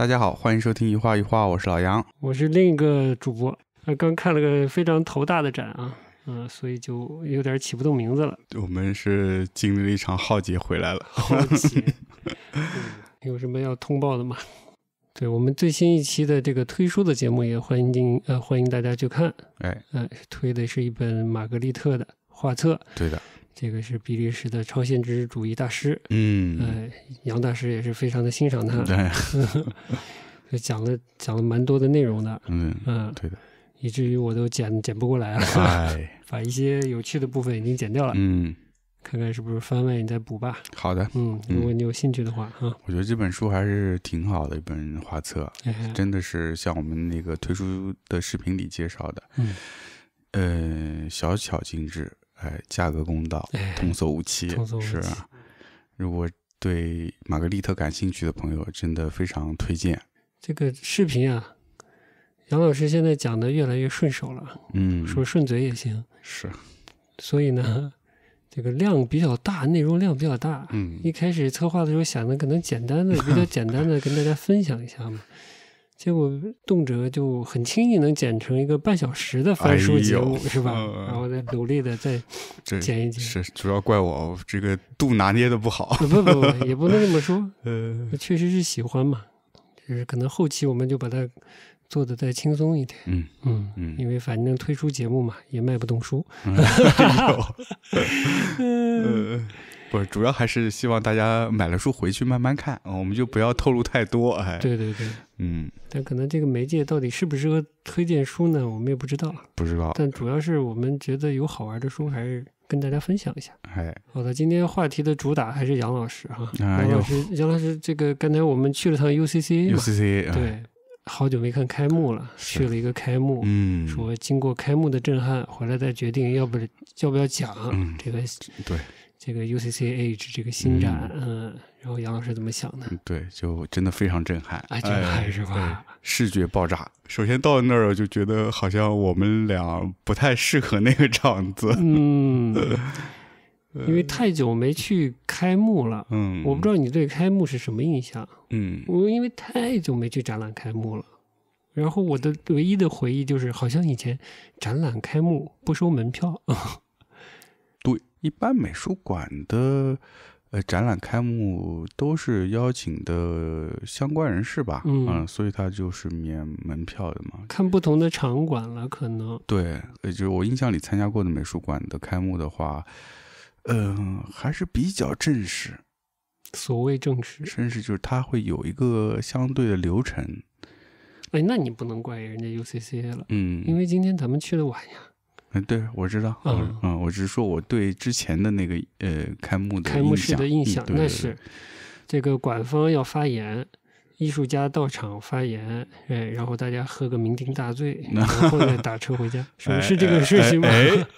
大家好，欢迎收听一画一画，我是老杨，我是另一个主播。啊，刚看了个非常头大的展啊，嗯，所以就有点起不动名字了。我们是经历了一场浩劫回来了。浩劫，有什么要通报的吗？对我们最新一期的这个推书的节目，也欢迎进，呃，欢迎大家去看。哎，嗯，推的是一本玛格丽特的画册。对的。这个是比利时的超现实主义大师，嗯，哎，杨大师也是非常的欣赏他，对，就讲了讲了蛮多的内容的，嗯嗯，对的，以至于我都剪剪不过来了，哎，把一些有趣的部分已经剪掉了，嗯，看看是不是番外你再补吧。好的，嗯，如果你有兴趣的话，哈，我觉得这本书还是挺好的一本画册，真的是像我们那个推出的视频里介绍的，嗯，呃，小巧精致。哎，价格公道，童叟无欺，是啊。如果对玛格丽特感兴趣的朋友，真的非常推荐这个视频啊。杨老师现在讲的越来越顺手了，嗯，说顺嘴也行。是，所以呢，这个量比较大，内容量比较大。嗯，一开始策划的时候想的可能简单的，比较简单的跟大家分享一下嘛。结果动辄就很轻易能剪成一个半小时的翻书节目是吧？然后再努力的再 剪一剪，是主要怪我这个度拿捏的不好。不不不，也不能这么说，确实是喜欢嘛，就是可能后期我们就把它做的再轻松一点。嗯嗯嗯，因为反正推出节目嘛，也卖不动书。不是，主要还是希望大家买了书回去慢慢看啊，我们就不要透露太多哎。对对对，嗯，但可能这个媒介到底适不适合推荐书呢，我们也不知道。不知道。但主要是我们觉得有好玩的书，还是跟大家分享一下。哎，好的，今天话题的主打还是杨老师哈。啊，老师，杨老师，这个刚才我们去了趟 UCCA UCCA。对，好久没看开幕了，去了一个开幕，嗯，说经过开幕的震撼，回来再决定要不要不要讲这个。对。这个 UCCA 这个新展，嗯，然后杨老师怎么想的？对，就真的非常震撼，啊，震撼是吧？视觉爆炸。首先到那儿我就觉得好像我们俩不太适合那个场子，嗯，因为太久没去开幕了，嗯，我不知道你对开幕是什么印象，嗯，我因为太久没去展览开幕了，然后我的唯一的回忆就是好像以前展览开幕不收门票，对。一般美术馆的呃展览开幕都是邀请的相关人士吧，嗯，所以它就是免门票的嘛。看不同的场馆了，可能对，呃，就是我印象里参加过的美术馆的开幕的话，嗯，还是比较正式。所谓正式，正式就是它会有一个相对的流程。哎，那你不能怪人家 UCCA 了，嗯，因为今天咱们去的晚呀。嗯，对，我知道。嗯嗯，我只是说我对之前的那个呃开幕的开幕式的印象，那是这个馆方要发言，艺术家到场发言，哎，然后大家喝个酩酊大醉，然后再打车回家，是是这个顺序吗？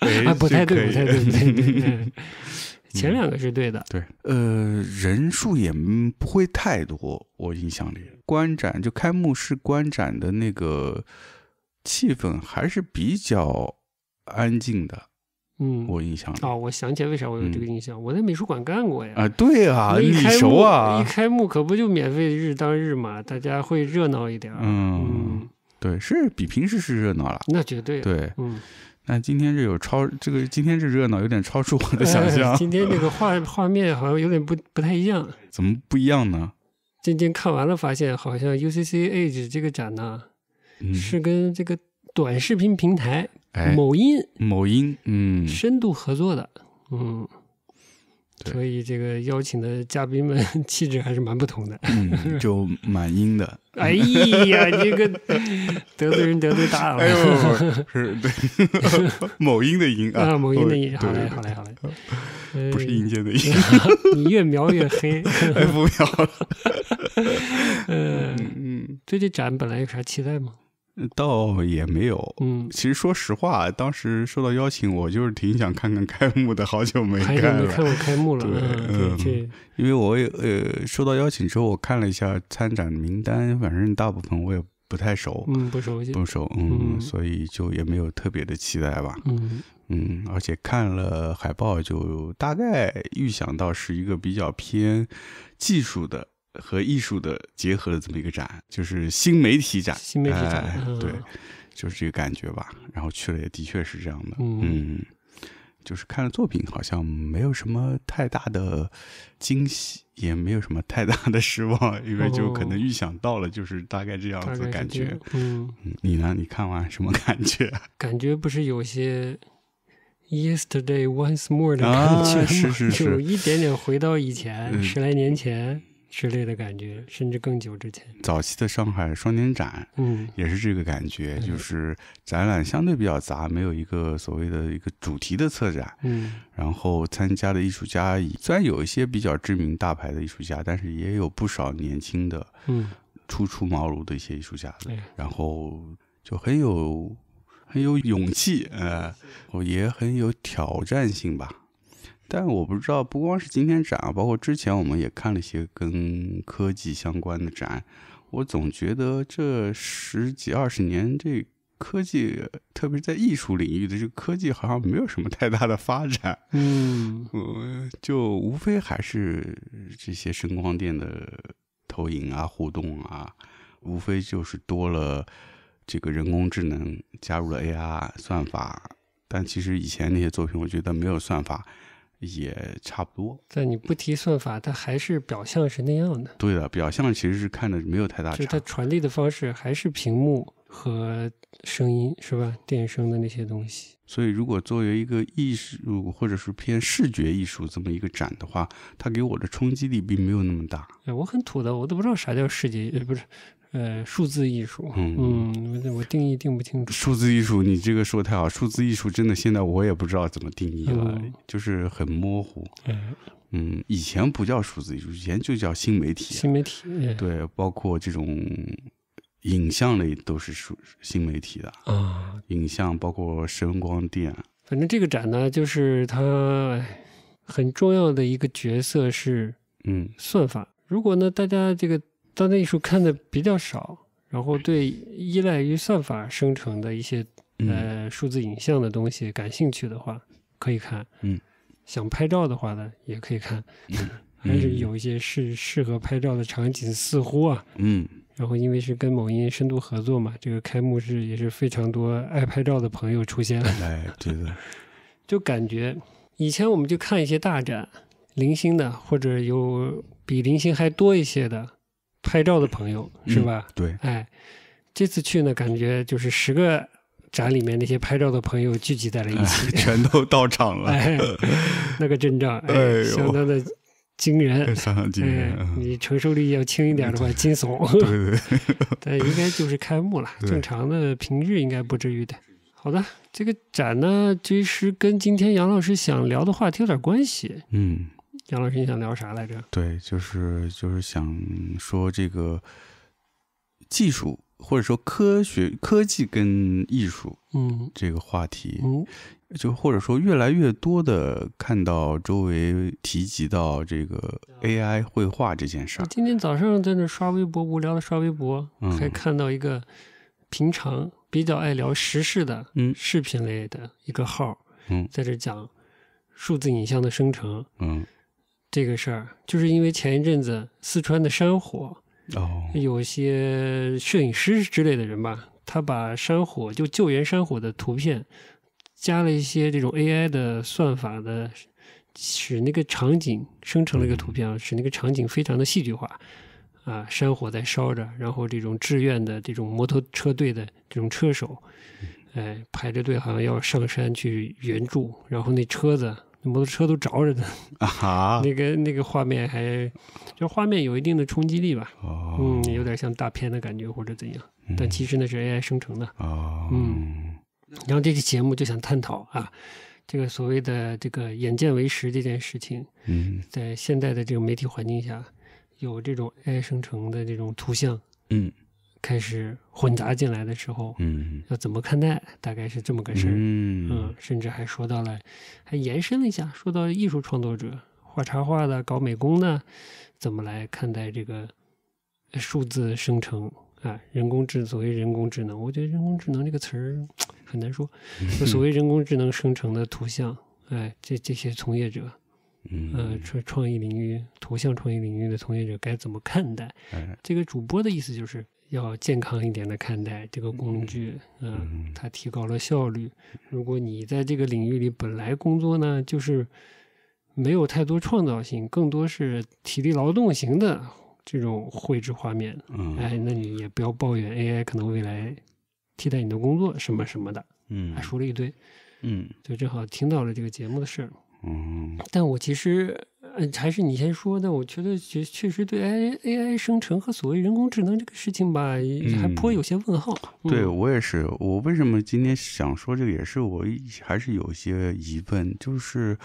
哎，不太对，不太对，对，前两个是对的。对，呃，人数也不会太多，我印象里观展就开幕式观展的那个气氛还是比较。安静的，嗯，我印象啊，我想起来，为啥我有这个印象？我在美术馆干过呀。啊，对啊，你熟啊！一开幕可不就免费日当日嘛，大家会热闹一点。嗯，对，是比平时是热闹了，那绝对对。嗯，那今天这有超这个，今天这热闹有点超出我的想象。今天这个画画面好像有点不不太一样，怎么不一样呢？今天看完了，发现好像 UCC Age 这个展呢，是跟这个短视频平台。某音，某音，嗯，深度合作的，嗯，所以这个邀请的嘉宾们 气质还是蛮不同的，嗯，就蛮阴的。哎呀，这个 得罪人得罪大了。哎呦，是对，某音的音啊，某音的音，好嘞，好嘞，好嘞，不是阴间的音，你越描越黑，哎，不描了。嗯嗯，对这展本来有啥期待吗？倒也没有，嗯，其实说实话，当时受到邀请，我就是挺想看看开幕的。好久没看了，看过开幕了，对，对，因为我也呃受到邀请之后，我看了一下参展名单，反正大部分我也不太熟，嗯，不熟悉，不熟，嗯，所以就也没有特别的期待吧，嗯嗯，而且看了海报，就大概预想到是一个比较偏技术的。和艺术的结合的这么一个展，就是新媒体展，新媒体展，对，就是这个感觉吧。然后去了也的确是这样的，嗯，就是看了作品，好像没有什么太大的惊喜，也没有什么太大的失望，因为就可能预想到了，就是大概这样子感觉。嗯，你呢？你看完什么感觉？感觉不是有些 yesterday once more 的感觉是，就一点点回到以前，十来年前。之类的感觉，甚至更久之前，早期的上海双年展，嗯，也是这个感觉，就是展览相对比较杂，没有一个所谓的一个主题的策展，嗯，然后参加的艺术家，虽然有一些比较知名大牌的艺术家，但是也有不少年轻的，嗯，初出茅庐的一些艺术家，然后就很有很有勇气，呃，也很有挑战性吧。但我不知道，不光是今天展啊，包括之前我们也看了一些跟科技相关的展，我总觉得这十几二十年，这科技，特别是在艺术领域的这科技，好像没有什么太大的发展。嗯，就无非还是这些声光电的投影啊、互动啊，无非就是多了这个人工智能，加入了 AR 算法，但其实以前那些作品，我觉得没有算法。也差不多，但你不提算法，它还是表象是那样的。对的，表象其实是看着没有太大差。就它传递的方式还是屏幕和声音，是吧？电声的那些东西。所以，如果作为一个艺术，或者是偏视觉艺术这么一个展的话，它给我的冲击力并没有那么大。哎，我很土的，我都不知道啥叫视觉，不是。呃，数字艺术，嗯，我我定义定不清楚。数字艺术，你这个说太好。数字艺术真的，现在我也不知道怎么定义了，就是很模糊。嗯，以前不叫数字艺术，以前就叫新媒体。新媒体。对，包括这种影像类都是数新媒体的啊，影像包括声光电。反正这个展呢，就是它很重要的一个角色是嗯，算法。如果呢，大家这个。当代艺术看的比较少，然后对依赖于算法生成的一些呃数字影像的东西感兴趣的话，可以看。嗯，想拍照的话呢，也可以看。还是有一些适适合拍照的场景，似乎啊，嗯。然后因为是跟某音深度合作嘛，这个开幕式也是非常多爱拍照的朋友出现了。哎，对的。就感觉以前我们就看一些大展，零星的或者有比零星还多一些的。拍照的朋友是吧？对，哎，这次去呢，感觉就是十个展里面那些拍照的朋友聚集在了一起，全都到场了，那个阵仗，哎，相当的惊人，相当惊人。你承受力要轻一点的话，惊悚。对对，但应该就是开幕了，正常的平日应该不至于的。好的，这个展呢，其实跟今天杨老师想聊的话题有点关系。嗯。杨老师，你想聊啥来着？对，就是就是想说这个技术，或者说科学、科技跟艺术，嗯，这个话题，就或者说越来越多的看到周围提及到这个 AI 绘画这件事儿。今天早上在那刷微博，无聊的刷微博，还看到一个平常比较爱聊时事的，嗯，视频类的一个号，嗯，在这讲数字影像的生成，嗯。这个事儿，就是因为前一阵子四川的山火，有些摄影师之类的人吧，他把山火就救援山火的图片，加了一些这种 AI 的算法的，使那个场景生成了一个图片使那个场景非常的戏剧化啊，山火在烧着，然后这种志愿的这种摩托车队的这种车手，哎，排着队好像要上山去援助，然后那车子。摩托车都着着的，啊哈，那个那个画面还，就画面有一定的冲击力吧，哦，嗯，有点像大片的感觉或者怎样，但其实呢是 AI 生成的，哦，嗯，然后这期节目就想探讨啊，这个所谓的这个“眼见为实”这件事情，嗯，在现在的这种媒体环境下，有这种 AI 生成的这种图像，嗯。开始混杂进来的时候，嗯，要怎么看待？大概是这么个事儿，嗯，甚至还说到了，还延伸了一下，说到艺术创作者、画插画的、搞美工的，怎么来看待这个数字生成啊？人工智所谓人工智能，我觉得人工智能这个词儿很难说。所谓人工智能生成的图像，哎，这这些从业者，呃，创创意领域、图像创意领域的从业者该怎么看待？这个主播的意思就是。要健康一点的看待这个工具，嗯，它提高了效率。如果你在这个领域里本来工作呢，就是没有太多创造性，更多是体力劳动型的这种绘制画面，嗯，哎，那你也不要抱怨 AI 可能未来替代你的工作什么什么的，嗯，还说了一堆，嗯，就正好听到了这个节目的事儿，嗯，但我其实。嗯，还是你先说。的。我觉得确确实对 A A I 生成和所谓人工智能这个事情吧，还颇有些问号。对我也是。我为什么今天想说这个，也是我还是有些疑问。就是，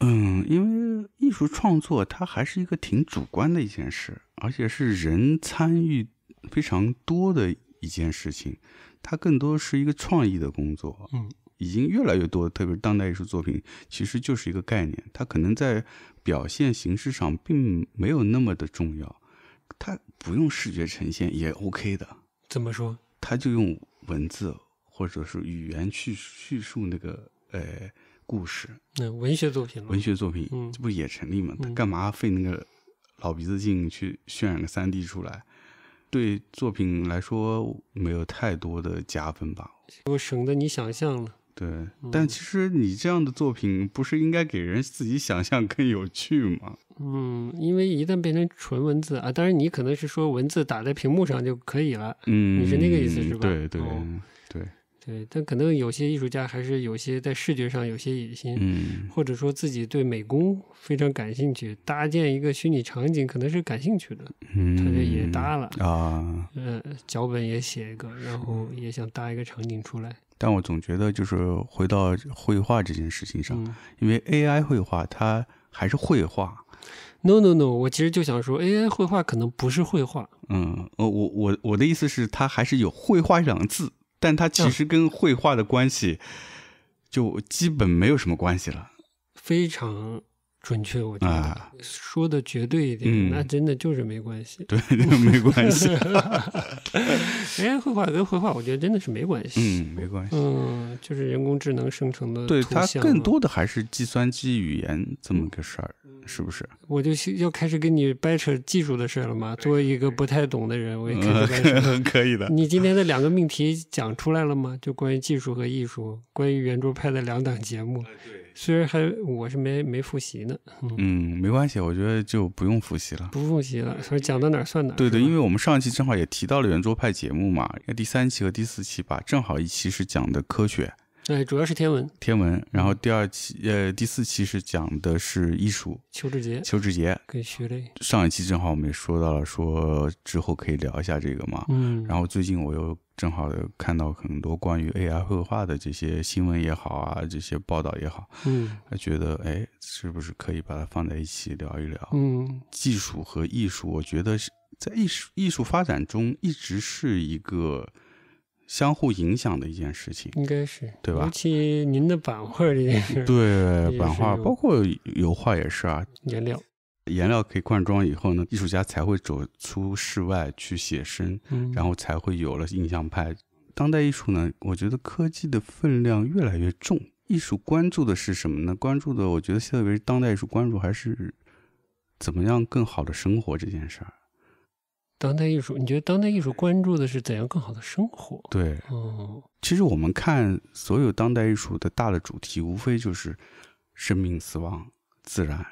嗯，因为艺术创作它还是一个挺主观的一件事，而且是人参与非常多的一件事情。它更多是一个创意的工作。嗯。已经越来越多，特别是当代艺术作品，其实就是一个概念，它可能在表现形式上并没有那么的重要，它不用视觉呈现也 OK 的。怎么说？他就用文字或者是语言去叙述那个呃故事。那文学作品，文学作品这不也成立吗？他干嘛费那个老鼻子劲去渲染个三 D 出来？对作品来说没有太多的加分吧？我省得你想象了。对，但其实你这样的作品不是应该给人自己想象更有趣吗？嗯，因为一旦变成纯文字啊，当然你可能是说文字打在屏幕上就可以了。嗯，你是那个意思是吧？对对对对。但可能有些艺术家还是有些在视觉上有些野心，或者说自己对美工非常感兴趣，搭建一个虚拟场景可能是感兴趣的。嗯，他就也搭了啊，呃，脚本也写一个，然后也想搭一个场景出来。但我总觉得就是回到绘画这件事情上，因为 AI 绘画它还是绘画。No no no，我其实就想说，AI 绘画可能不是绘画。嗯，我我我的意思是，它还是有“绘画”两字，但它其实跟绘画的关系就基本没有什么关系了。非常。准确，我觉得说的绝对一点，那真的就是没关系，对 就没关系。哎，绘画跟绘画，我觉得真的是没关系，嗯，没关系，嗯，就是人工智能生成的。对，它更多的还是计算机语言这么个事儿，是不是？我就要开始跟你掰扯技术的事儿了吗？作为一个不太懂的人，我也 开始掰扯，可以的。你今天的两个命题讲出来了吗？就关于技术和艺术，关于圆桌派的两档节目。对。虽然还我是没没复习呢，嗯，没关系，我觉得就不用复习了，不复习了，所以讲到哪儿算哪儿。对对，因为我们上一期正好也提到了圆桌派节目嘛，那第三期和第四期吧，正好一期是讲的科学，对，主要是天文，天文。然后第二期，呃，第四期是讲的是艺术，邱志杰，邱志杰跟徐磊。上一期正好我们也说到了，说之后可以聊一下这个嘛，嗯，然后最近我又。正好看到很多关于 AI 绘画的这些新闻也好啊，这些报道也好，嗯，觉得哎，是不是可以把它放在一起聊一聊？嗯，技术和艺术，我觉得在艺术艺术发展中一直是一个相互影响的一件事情，应该是对吧？尤其您的版画这件事，对版画，包括油画也是啊，颜料。颜料可以灌装以后呢，艺术家才会走出室外去写生，嗯，然后才会有了印象派。当代艺术呢，我觉得科技的分量越来越重。艺术关注的是什么呢？关注的，我觉得特别是当代艺术关注还是怎么样更好的生活这件事儿。当代艺术，你觉得当代艺术关注的是怎样更好的生活？对，嗯，其实我们看所有当代艺术的大的主题，无非就是生命、死亡、自然。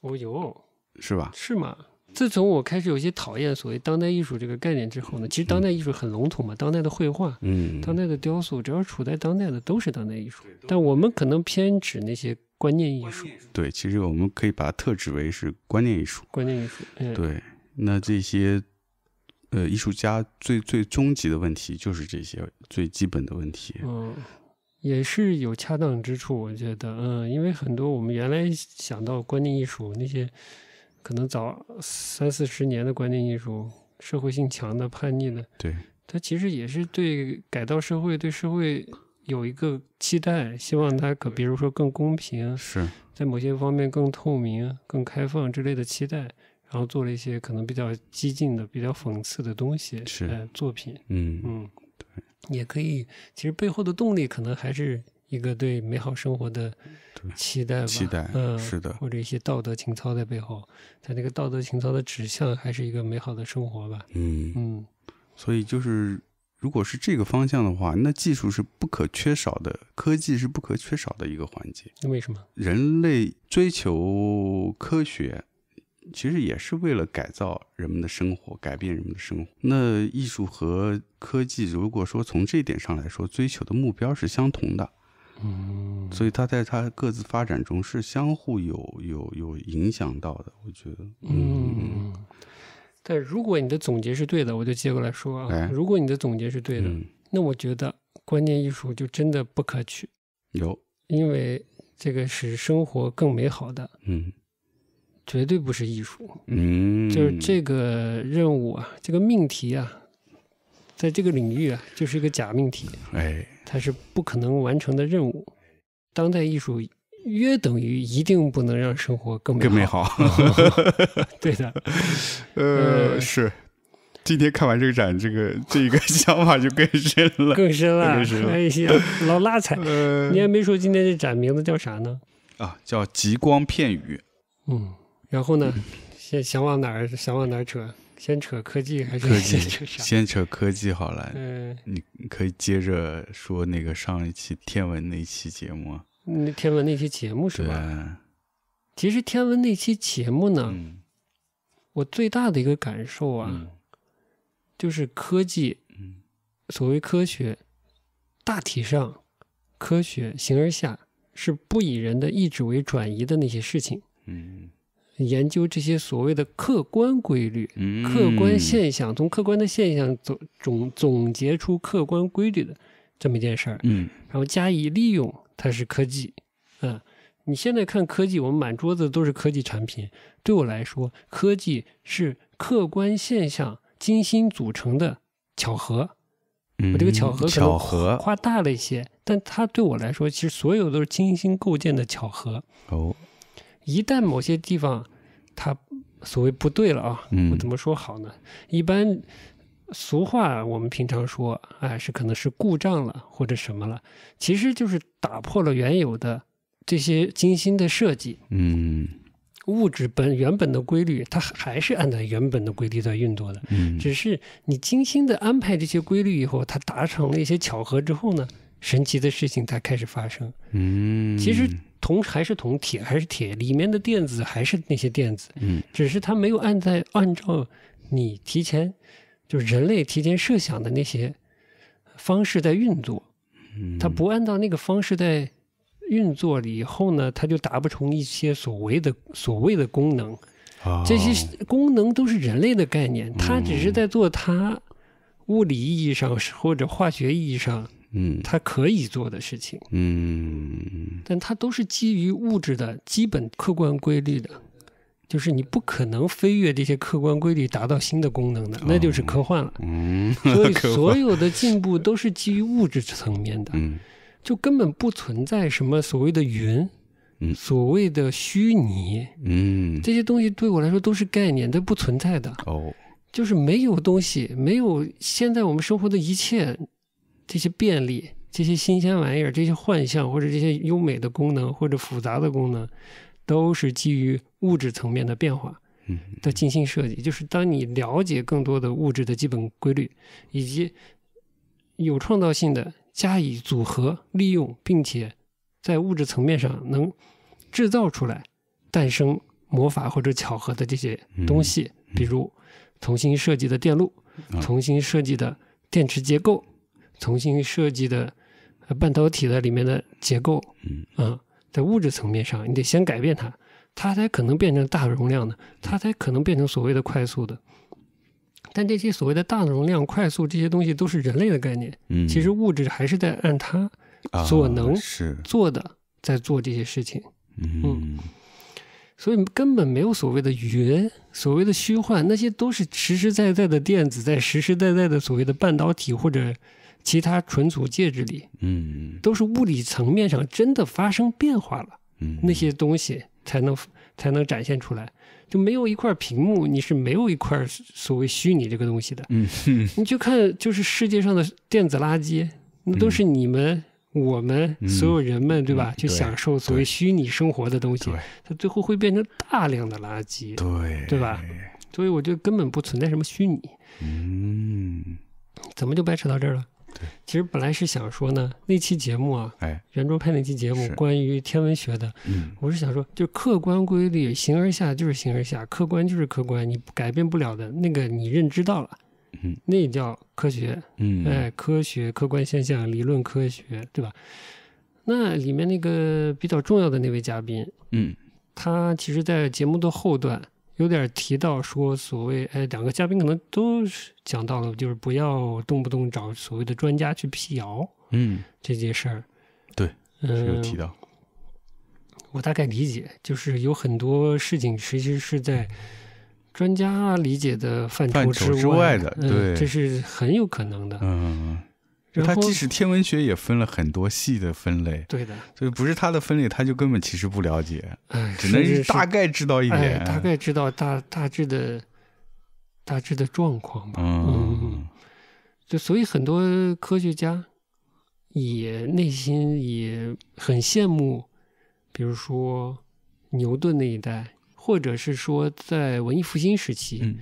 哦有，是吧？是吗？自从我开始有些讨厌所谓当代艺术这个概念之后呢，其实当代艺术很笼统嘛，当代的绘画，嗯，当代的雕塑，只要处在当代的都是当代艺术。但我们可能偏指那些观念艺术。对，其实我们可以把它特指为是观念艺术。观念艺术，对。那这些，呃，艺术家最最终极的问题就是这些最基本的问题。嗯。也是有恰当之处，我觉得，嗯，因为很多我们原来想到观念艺术那些，可能早三四十年的观念艺术，社会性强的、叛逆的，对，它其实也是对改造社会、对社会有一个期待，希望它可，比如说更公平，是在某些方面更透明、更开放之类的期待，然后做了一些可能比较激进的、比较讽刺的东西，是作品，嗯嗯。也可以，其实背后的动力可能还是一个对美好生活的期待吧，期待，嗯，是的，或者一些道德情操在背后，在那个道德情操的指向还是一个美好的生活吧，嗯嗯。所以就是，如果是这个方向的话，那技术是不可缺少的，科技是不可缺少的一个环节。那为什么人类追求科学？其实也是为了改造人们的生活，改变人们的生活。那艺术和科技，如果说从这一点上来说，追求的目标是相同的，嗯，所以它在它各自发展中是相互有有有影响到的，我觉得，嗯。但如果你的总结是对的，我就接过来说啊，如果你的总结是对的，那我觉得观念艺术就真的不可取，有，因为这个是生活更美好的，嗯。绝对不是艺术，嗯，就是这个任务啊，这个命题啊，在这个领域啊，就是一个假命题，哎，它是不可能完成的任务。当代艺术约等于一定不能让生活更更美好，对的，呃，是。今天看完这个展，这个这一个 想法就更深了，更深了，更深了。老拉踩。你还没说今天这展名字叫啥呢？啊，叫《极光片语》，嗯。然后呢？先想往哪儿，想往哪儿扯？先扯科技还是先扯啥？先扯科技好了。嗯，你可以接着说那个上一期天文那期节目。那天文那期节目是吧？其实天文那期节目呢，我最大的一个感受啊，就是科技。嗯。所谓科学，大体上，科学形而下是不以人的意志为转移的那些事情。嗯。研究这些所谓的客观规律、客观现象，从客观的现象总总总结出客观规律的这么一件事儿，嗯，然后加以利用，它是科技，嗯，你现在看科技，我们满桌子都是科技产品，对我来说，科技是客观现象精心组成的巧合，我这个巧合可能夸大了一些，但它对我来说，其实所有都是精心构建的巧合。哦，一旦某些地方。它所谓不对了啊，我怎么说好呢？一般俗话我们平常说，哎，是可能是故障了，或者什么了，其实就是打破了原有的这些精心的设计。嗯，物质本原本的规律，它还是按照原本的规律在运作的。嗯，只是你精心的安排这些规律以后，它达成了一些巧合之后呢？神奇的事情它开始发生。嗯，其实铜还是铜，铁还是铁，里面的电子还是那些电子。嗯，只是它没有按在按照你提前就是人类提前设想的那些方式在运作。嗯，它不按照那个方式在运作了以后呢，它就达不成一些所谓的所谓的功能。这些功能都是人类的概念，它只是在做它物理意义上或者化学意义上。嗯，它可以做的事情，嗯，但它都是基于物质的基本客观规律的，就是你不可能飞跃这些客观规律达到新的功能的，那就是科幻了。嗯，所以 所有的进步都是基于物质层面的，就根本不存在什么所谓的云，嗯，所谓的虚拟，嗯，这些东西对我来说都是概念，它不存在的。哦，就是没有东西，没有现在我们生活的一切。这些便利、这些新鲜玩意儿、这些幻象，或者这些优美的功能，或者复杂的功能，都是基于物质层面的变化的精心设计。就是当你了解更多的物质的基本规律，以及有创造性的加以组合、利用，并且在物质层面上能制造出来、诞生魔法或者巧合的这些东西，比如重新设计的电路、重新设计的电池结构。重新设计的半导体的里面的结构，嗯，啊，在物质层面上，你得先改变它，它才可能变成大容量的，它才可能变成所谓的快速的。但这些所谓的大容量、快速这些东西都是人类的概念，嗯，其实物质还是在按它所能做的在做这些事情，嗯，所以根本没有所谓的云，所谓的虚幻，那些都是实实在在的电子，在实实在在的所谓的半导体或者。其他存储介质里，嗯，都是物理层面上真的发生变化了，嗯，那些东西才能才能展现出来，就没有一块屏幕，你是没有一块所谓虚拟这个东西的，嗯，你就看就是世界上的电子垃圾，那都是你们我们所有人们对吧？去享受所谓虚拟生活的东西，它最后会变成大量的垃圾，对，对吧？所以我就根本不存在什么虚拟，嗯，怎么就掰扯到这儿了？对，其实本来是想说呢，那期节目啊，哎，圆桌派那期节目关于天文学的，嗯，我是想说，就客观规律，形而下就是形而下，客观就是客观，你改变不了的那个，你认知到了，嗯，那叫科学，嗯，哎，科学客观现象，理论科学，对吧？那里面那个比较重要的那位嘉宾，嗯，他其实，在节目的后段。有点提到说，所谓哎，两个嘉宾可能都讲到了，就是不要动不动找所谓的专家去辟谣，嗯，这件事儿，对，嗯，有提到。我大概理解，就是有很多事情其实是在专家理解的范畴之外的，对，这是很有可能的，嗯。他即使天文学也分了很多细的分类，对的，所以不是他的分类，他就根本其实不了解，只能大概知道一点，大概知道大大致的，大致的状况吧。嗯，就所以很多科学家也内心也很羡慕，比如说牛顿那一代，或者是说在文艺复兴时期，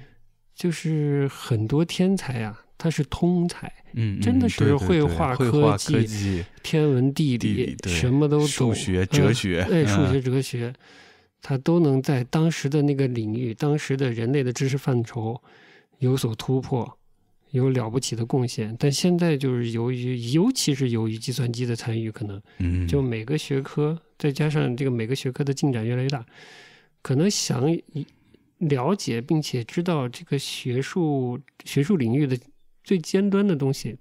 就是很多天才啊。它是通才，嗯，真的是绘画、科技、天文、地理，什么都懂，数学、哲学，哎，数学、哲学，他都能在当时的那个领域，当时的人类的知识范畴有所突破，有了不起的贡献。但现在就是由于，尤其是由于计算机的参与，可能，嗯，就每个学科，再加上这个每个学科的进展越来越大，可能想了解并且知道这个学术学术领域的。最尖端的东西，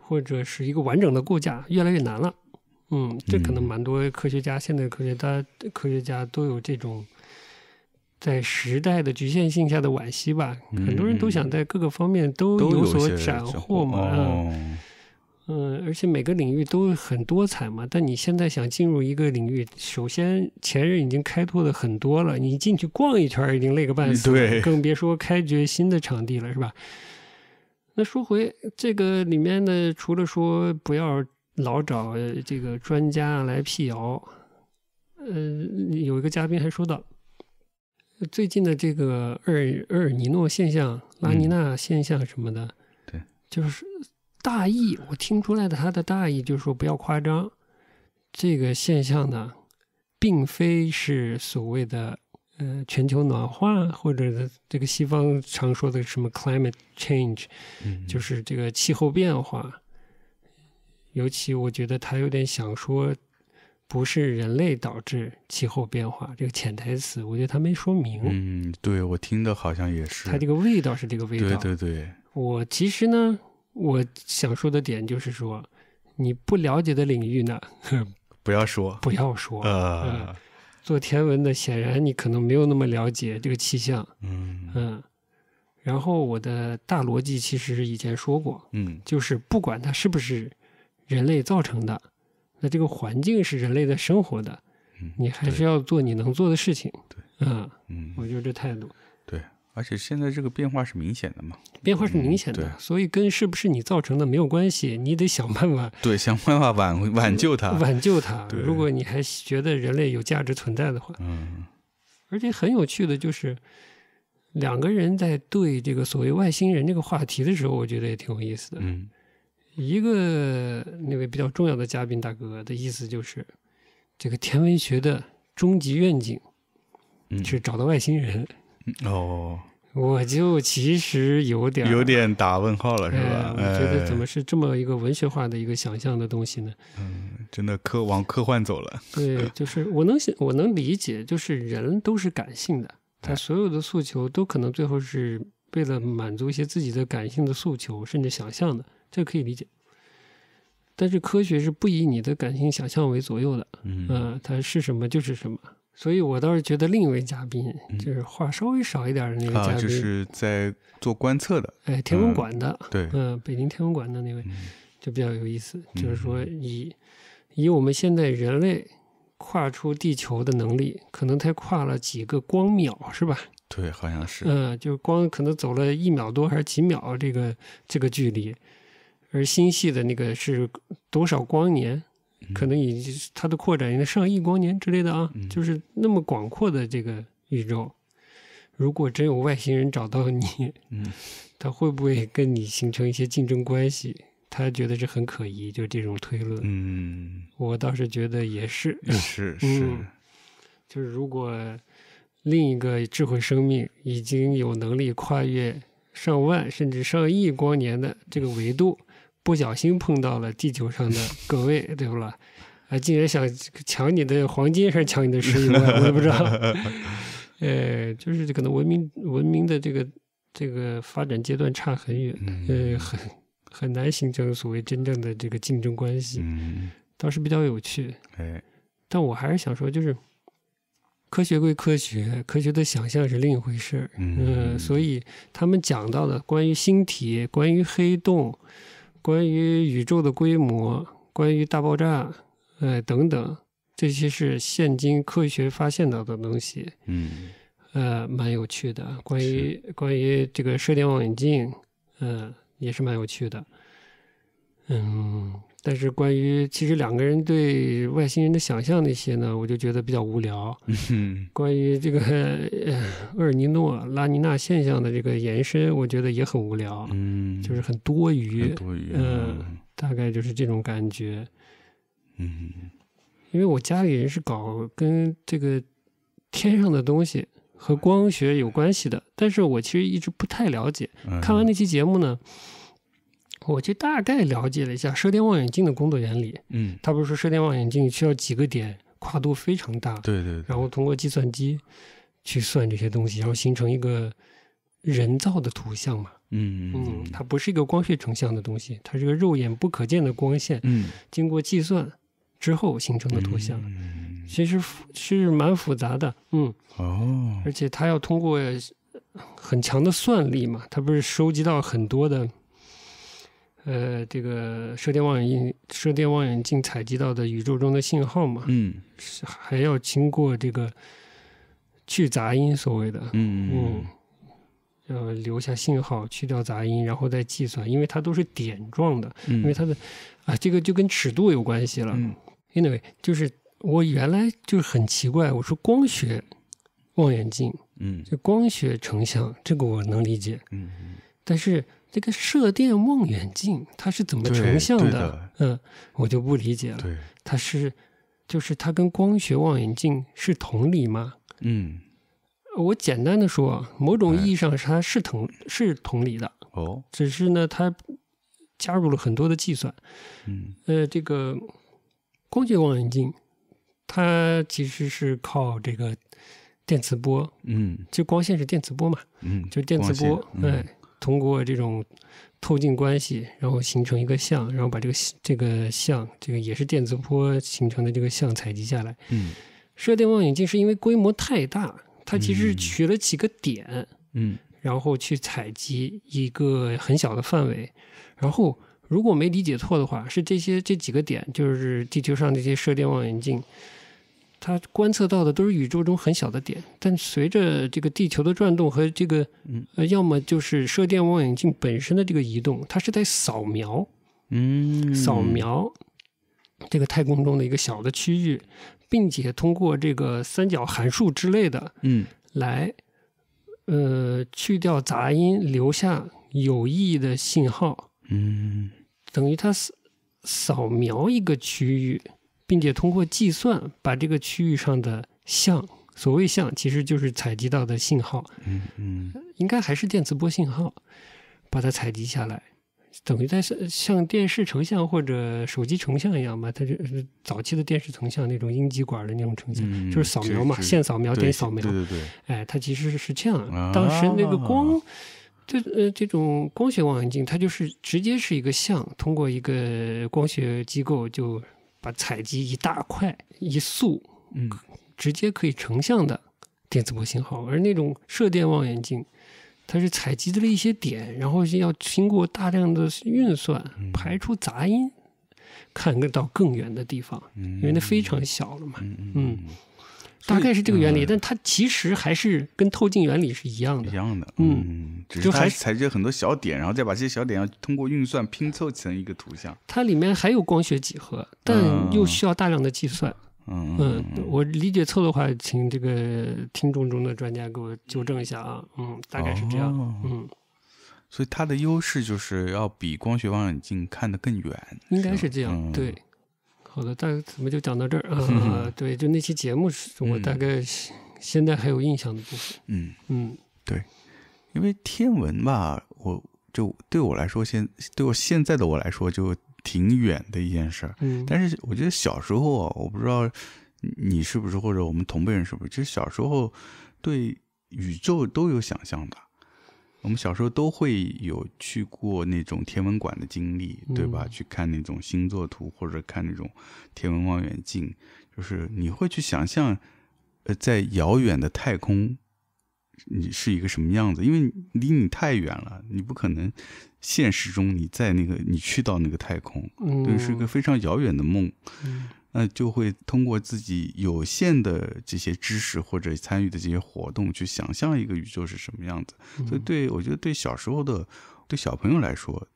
或者是一个完整的构架，越来越难了。嗯，这可能蛮多科学家、现代科学大科学家都有这种在时代的局限性下的惋惜吧。很多人都想在各个方面都有所斩获嘛。嗯，而且每个领域都很多彩嘛。但你现在想进入一个领域，首先前任已经开拓的很多了，你进去逛一圈已经累个半死，更别说开掘新的场地了，是吧？那说回这个里面呢，除了说不要老找这个专家来辟谣，呃，有一个嘉宾还说到，最近的这个厄厄尔尼诺现象、拉尼娜现象什么的，对，就是大意，我听出来的他的大意就是说不要夸张，这个现象呢，并非是所谓的。呃全球暖化，或者这个西方常说的什么 climate change，就是这个气候变化。尤其我觉得他有点想说，不是人类导致气候变化这个潜台词，我觉得他没说明。嗯，对，我听的好像也是。他这个味道是这个味道。对对对。我其实呢，我想说的点就是说，你不了解的领域呢，不要说，不要说。呃。做天文的，显然你可能没有那么了解这个气象，嗯嗯，然后我的大逻辑其实以前说过，嗯，就是不管它是不是人类造成的，那这个环境是人类的生活的，嗯，你还是要做你能做的事情，对，嗯，我就这态度。而且现在这个变化是明显的嘛？变化是明显的，所以跟是不是你造成的没有关系，你得想办法。对，想办法挽 挽救它，挽救它。如果你还觉得人类有价值存在的话，嗯。而且很有趣的就是，两个人在对这个所谓外星人这个话题的时候，我觉得也挺有意思的。嗯。一个那位比较重要的嘉宾大哥的意思就是，这个天文学的终极愿景，嗯，是找到外星人。哦，我就其实有点有点打问号了，是吧？我觉得怎么是这么一个文学化的一个想象的东西呢？嗯，真的科往科幻走了。对，就是我能我能理解，就是人都是感性的，他所有的诉求都可能最后是为了满足一些自己的感性的诉求，甚至想象的，这可以理解。但是科学是不以你的感性想象为左右的，嗯，它是什么就是什么。所以，我倒是觉得另一位嘉宾就是话稍微少一点的那个嘉宾，啊，就是在做观测的，哎，天文馆的，对，嗯，北京天文馆的那位就比较有意思，就是说以以我们现在人类跨出地球的能力，可能才跨了几个光秒，是吧？对，好像是，嗯，就光可能走了一秒多还是几秒这个这个距离，而星系的那个是多少光年？可能已经它的扩展已经上亿光年之类的啊，就是那么广阔的这个宇宙，如果真有外星人找到你，他会不会跟你形成一些竞争关系？他觉得这很可疑，就这种推论。嗯，我倒是觉得也是，是 是，就是如果另一个智慧生命已经有能力跨越上万甚至上亿光年的这个维度。不小心碰到了地球上的各位，对不啦？啊，竟然想抢你的黄金还是抢你的石油，我也不知道。呃，就是可能文明文明的这个这个发展阶段差很远，呃，很很难形成所谓真正的这个竞争关系。嗯，倒是比较有趣。哎，但我还是想说，就是科学归科学，科学的想象是另一回事儿。嗯，所以他们讲到的关于星体、关于黑洞。关于宇宙的规模，关于大爆炸，哎，等等，这些是现今科学发现到的东西，嗯，呃，蛮有趣的。关于关于这个射电望远镜，嗯，也是蛮有趣的，嗯。但是关于其实两个人对外星人的想象那些呢，我就觉得比较无聊。关于这个厄尔尼诺、拉尼娜现象的这个延伸，我觉得也很无聊，嗯，就是很多余，嗯，大概就是这种感觉。嗯，因为我家里人是搞跟这个天上的东西和光学有关系的，但是我其实一直不太了解。看完那期节目呢？我就大概了解了一下射电望远镜的工作原理。嗯，它不是说射电望远镜需要几个点跨度非常大，对对，然后通过计算机去算这些东西，然后形成一个人造的图像嘛。嗯嗯，它不是一个光学成像的东西，它是个肉眼不可见的光线，嗯，经过计算之后形成的图像，其实是蛮复杂的。嗯哦，而且它要通过很强的算力嘛，它不是收集到很多的。呃，这个射电望远镜，射电望远镜采集到的宇宙中的信号嘛，嗯，还要经过这个去杂音，所谓的，嗯嗯，呃，留下信号，去掉杂音，然后再计算，因为它都是点状的，嗯、因为它的啊，这个就跟尺度有关系了。嗯、Anyway，就是我原来就很奇怪，我说光学望远镜，嗯，就光学成像，这个我能理解，嗯，但是。这个射电望远镜它是怎么成像的？嗯，我就不理解了。它是就是它跟光学望远镜是同理吗？嗯，我简单的说，某种意义上它是同是同理的。哦，只是呢，它加入了很多的计算。嗯，呃，这个光学望远镜它其实是靠这个电磁波。嗯，就光线是电磁波嘛。嗯，就是电磁波。哎。通过这种透镜关系，然后形成一个像，然后把这个这个像，这个也是电磁波形成的这个像采集下来。嗯，射电望远镜是因为规模太大，它其实取了几个点，嗯，然后去采集一个很小的范围。然后如果没理解错的话，是这些这几个点，就是地球上这些射电望远镜。它观测到的都是宇宙中很小的点，但随着这个地球的转动和这个，要么就是射电望远镜本身的这个移动，它是在扫描，嗯，扫描这个太空中的一个小的区域，并且通过这个三角函数之类的，嗯，来，呃，去掉杂音，留下有意义的信号，嗯，等于它扫扫描一个区域。并且通过计算把这个区域上的像，所谓像其实就是采集到的信号，嗯嗯，应该还是电磁波信号，把它采集下来，等于在像像电视成像或者手机成像一样嘛，它就是早期的电视成像那种阴极管的那种成像，就是扫描嘛，线扫描、点扫描，对对对，哎，它其实是这样，当时那个光，这呃这种光学望远镜，它就是直接是一个像，通过一个光学机构就。把采集一大块一束，嗯，直接可以成像的电磁波信号，而那种射电望远镜，它是采集的了一些点，然后要经过大量的运算，排除杂音，看得到更远的地方，因为那非常小了嘛，嗯。大概是这个原理，但它其实还是跟透镜原理是一样的。一样的，嗯，就还是采集很多小点，然后再把这些小点要通过运算拼凑成一个图像。它里面还有光学几何，但又需要大量的计算。嗯嗯，我理解错的话，请这个听众中的专家给我纠正一下啊。嗯，大概是这样。嗯，所以它的优势就是要比光学望远镜看得更远，应该是这样。对。好的，大咱们就讲到这儿啊。对，就那期节目是我大概现在还有印象的部分。嗯嗯，对，因为天文吧，我就对我来说，现对我现在的我来说，就挺远的一件事儿。嗯，但是我觉得小时候，啊，我不知道你是不是，或者我们同辈人是不是，其实小时候对宇宙都有想象的。我们小时候都会有去过那种天文馆的经历，对吧？去看那种星座图，或者看那种天文望远镜，就是你会去想象，呃，在遥远的太空，你是一个什么样子？因为离你太远了，你不可能现实中你在那个你去到那个太空，对，是一个非常遥远的梦。那就会通过自己有限的这些知识或者参与的这些活动，去想象一个宇宙是什么样子。所以，对我觉得对小时候的对小朋友来说，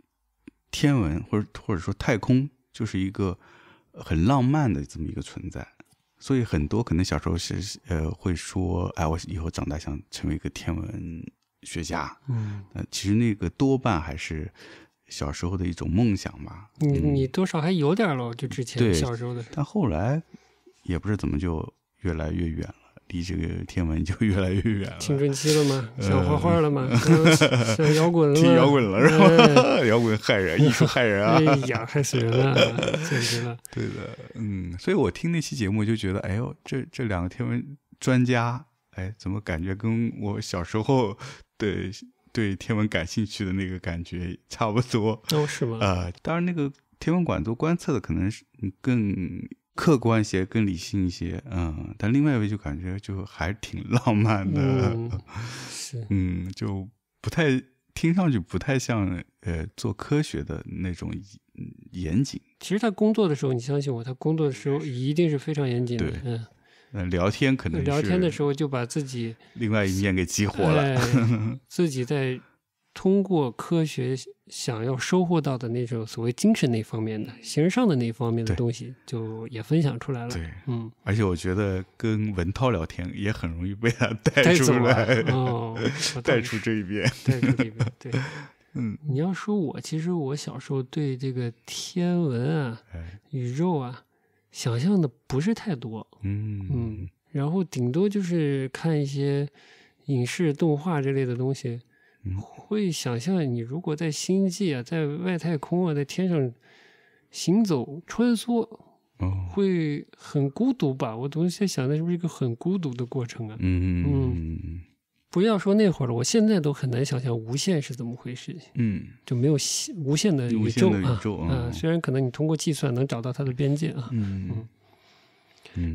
天文或者或者说太空就是一个很浪漫的这么一个存在。所以，很多可能小时候是呃会说，哎，我以后长大想成为一个天文学家。嗯，其实那个多半还是。小时候的一种梦想吧，你你多少还有点喽？就之前小时候的，但后来也不知怎么就越来越远了，离这个天文就越来越远了。青春期了吗？想画画了吗？想 摇滚了？听摇滚了是吗？摇滚害人，艺术害人啊！哎呀，害死人了，简直了！对的，嗯，所以我听那期节目就觉得，哎呦，这这两个天文专家，哎，怎么感觉跟我小时候的？对天文感兴趣的那个感觉差不多，哦是吗？呃，当然那个天文馆做观测的可能是更客观一些、更理性一些，嗯，但另外一位就感觉就还挺浪漫的，是，嗯，就不太听上去不太像呃做科学的那种严谨。其实他工作的时候，你相信我，他工作的时候一定是非常严谨的，嗯。聊天可能是聊天的时候，就把自己另外一面给激活了。自己在通过科学想要收获到的那种所谓精神那方面的、形而上的那方面的东西，就也分享出来了。对，嗯。而且我觉得跟文涛聊天也很容易被他带带来，哦，带出这一边，带出这一边。对，嗯。你要说我，其实我小时候对这个天文啊、宇宙啊。想象的不是太多，嗯嗯，然后顶多就是看一些影视、动画之类的东西，会想象你如果在星际啊，在外太空啊，在天上行走、穿梭，会很孤独吧？我总是在想，那是不是一个很孤独的过程啊？嗯嗯嗯。不要说那会儿了，我现在都很难想象无限是怎么回事。嗯，就没有无限的宇宙啊，虽然可能你通过计算能找到它的边界啊。嗯嗯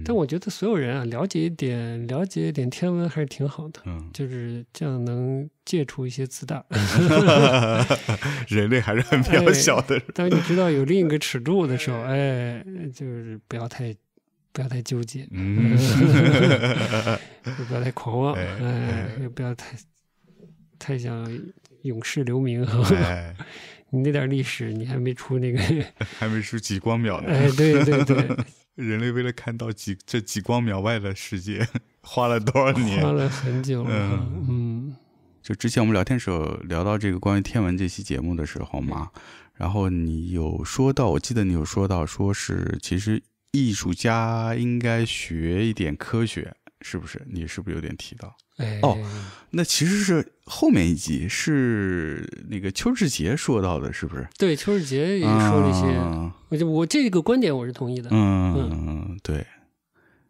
但我觉得所有人啊，了解一点、了解一点天文还是挺好的。嗯，就是这样能戒除一些自大。人类还是很渺小的。当你知道有另一个尺度的时候，哎，就是不要太。不要太纠结，嗯，不要太狂妄，哎，也不要太太想永世留名哈。哎，你那点历史，你还没出那个，还没出极光秒呢。哎，对对对，人类为了看到极这极光秒外的世界，花了多少年？花了很久。嗯嗯，就之前我们聊天时候聊到这个关于天文这期节目的时候嘛，然后你有说到，我记得你有说到，说是其实。艺术家应该学一点科学，是不是？你是不是有点提到？哦，那其实是后面一集是那个邱志杰说到的，是不是？对，邱志杰也说了一些，我就我这个观点我是同意的。嗯嗯嗯，对。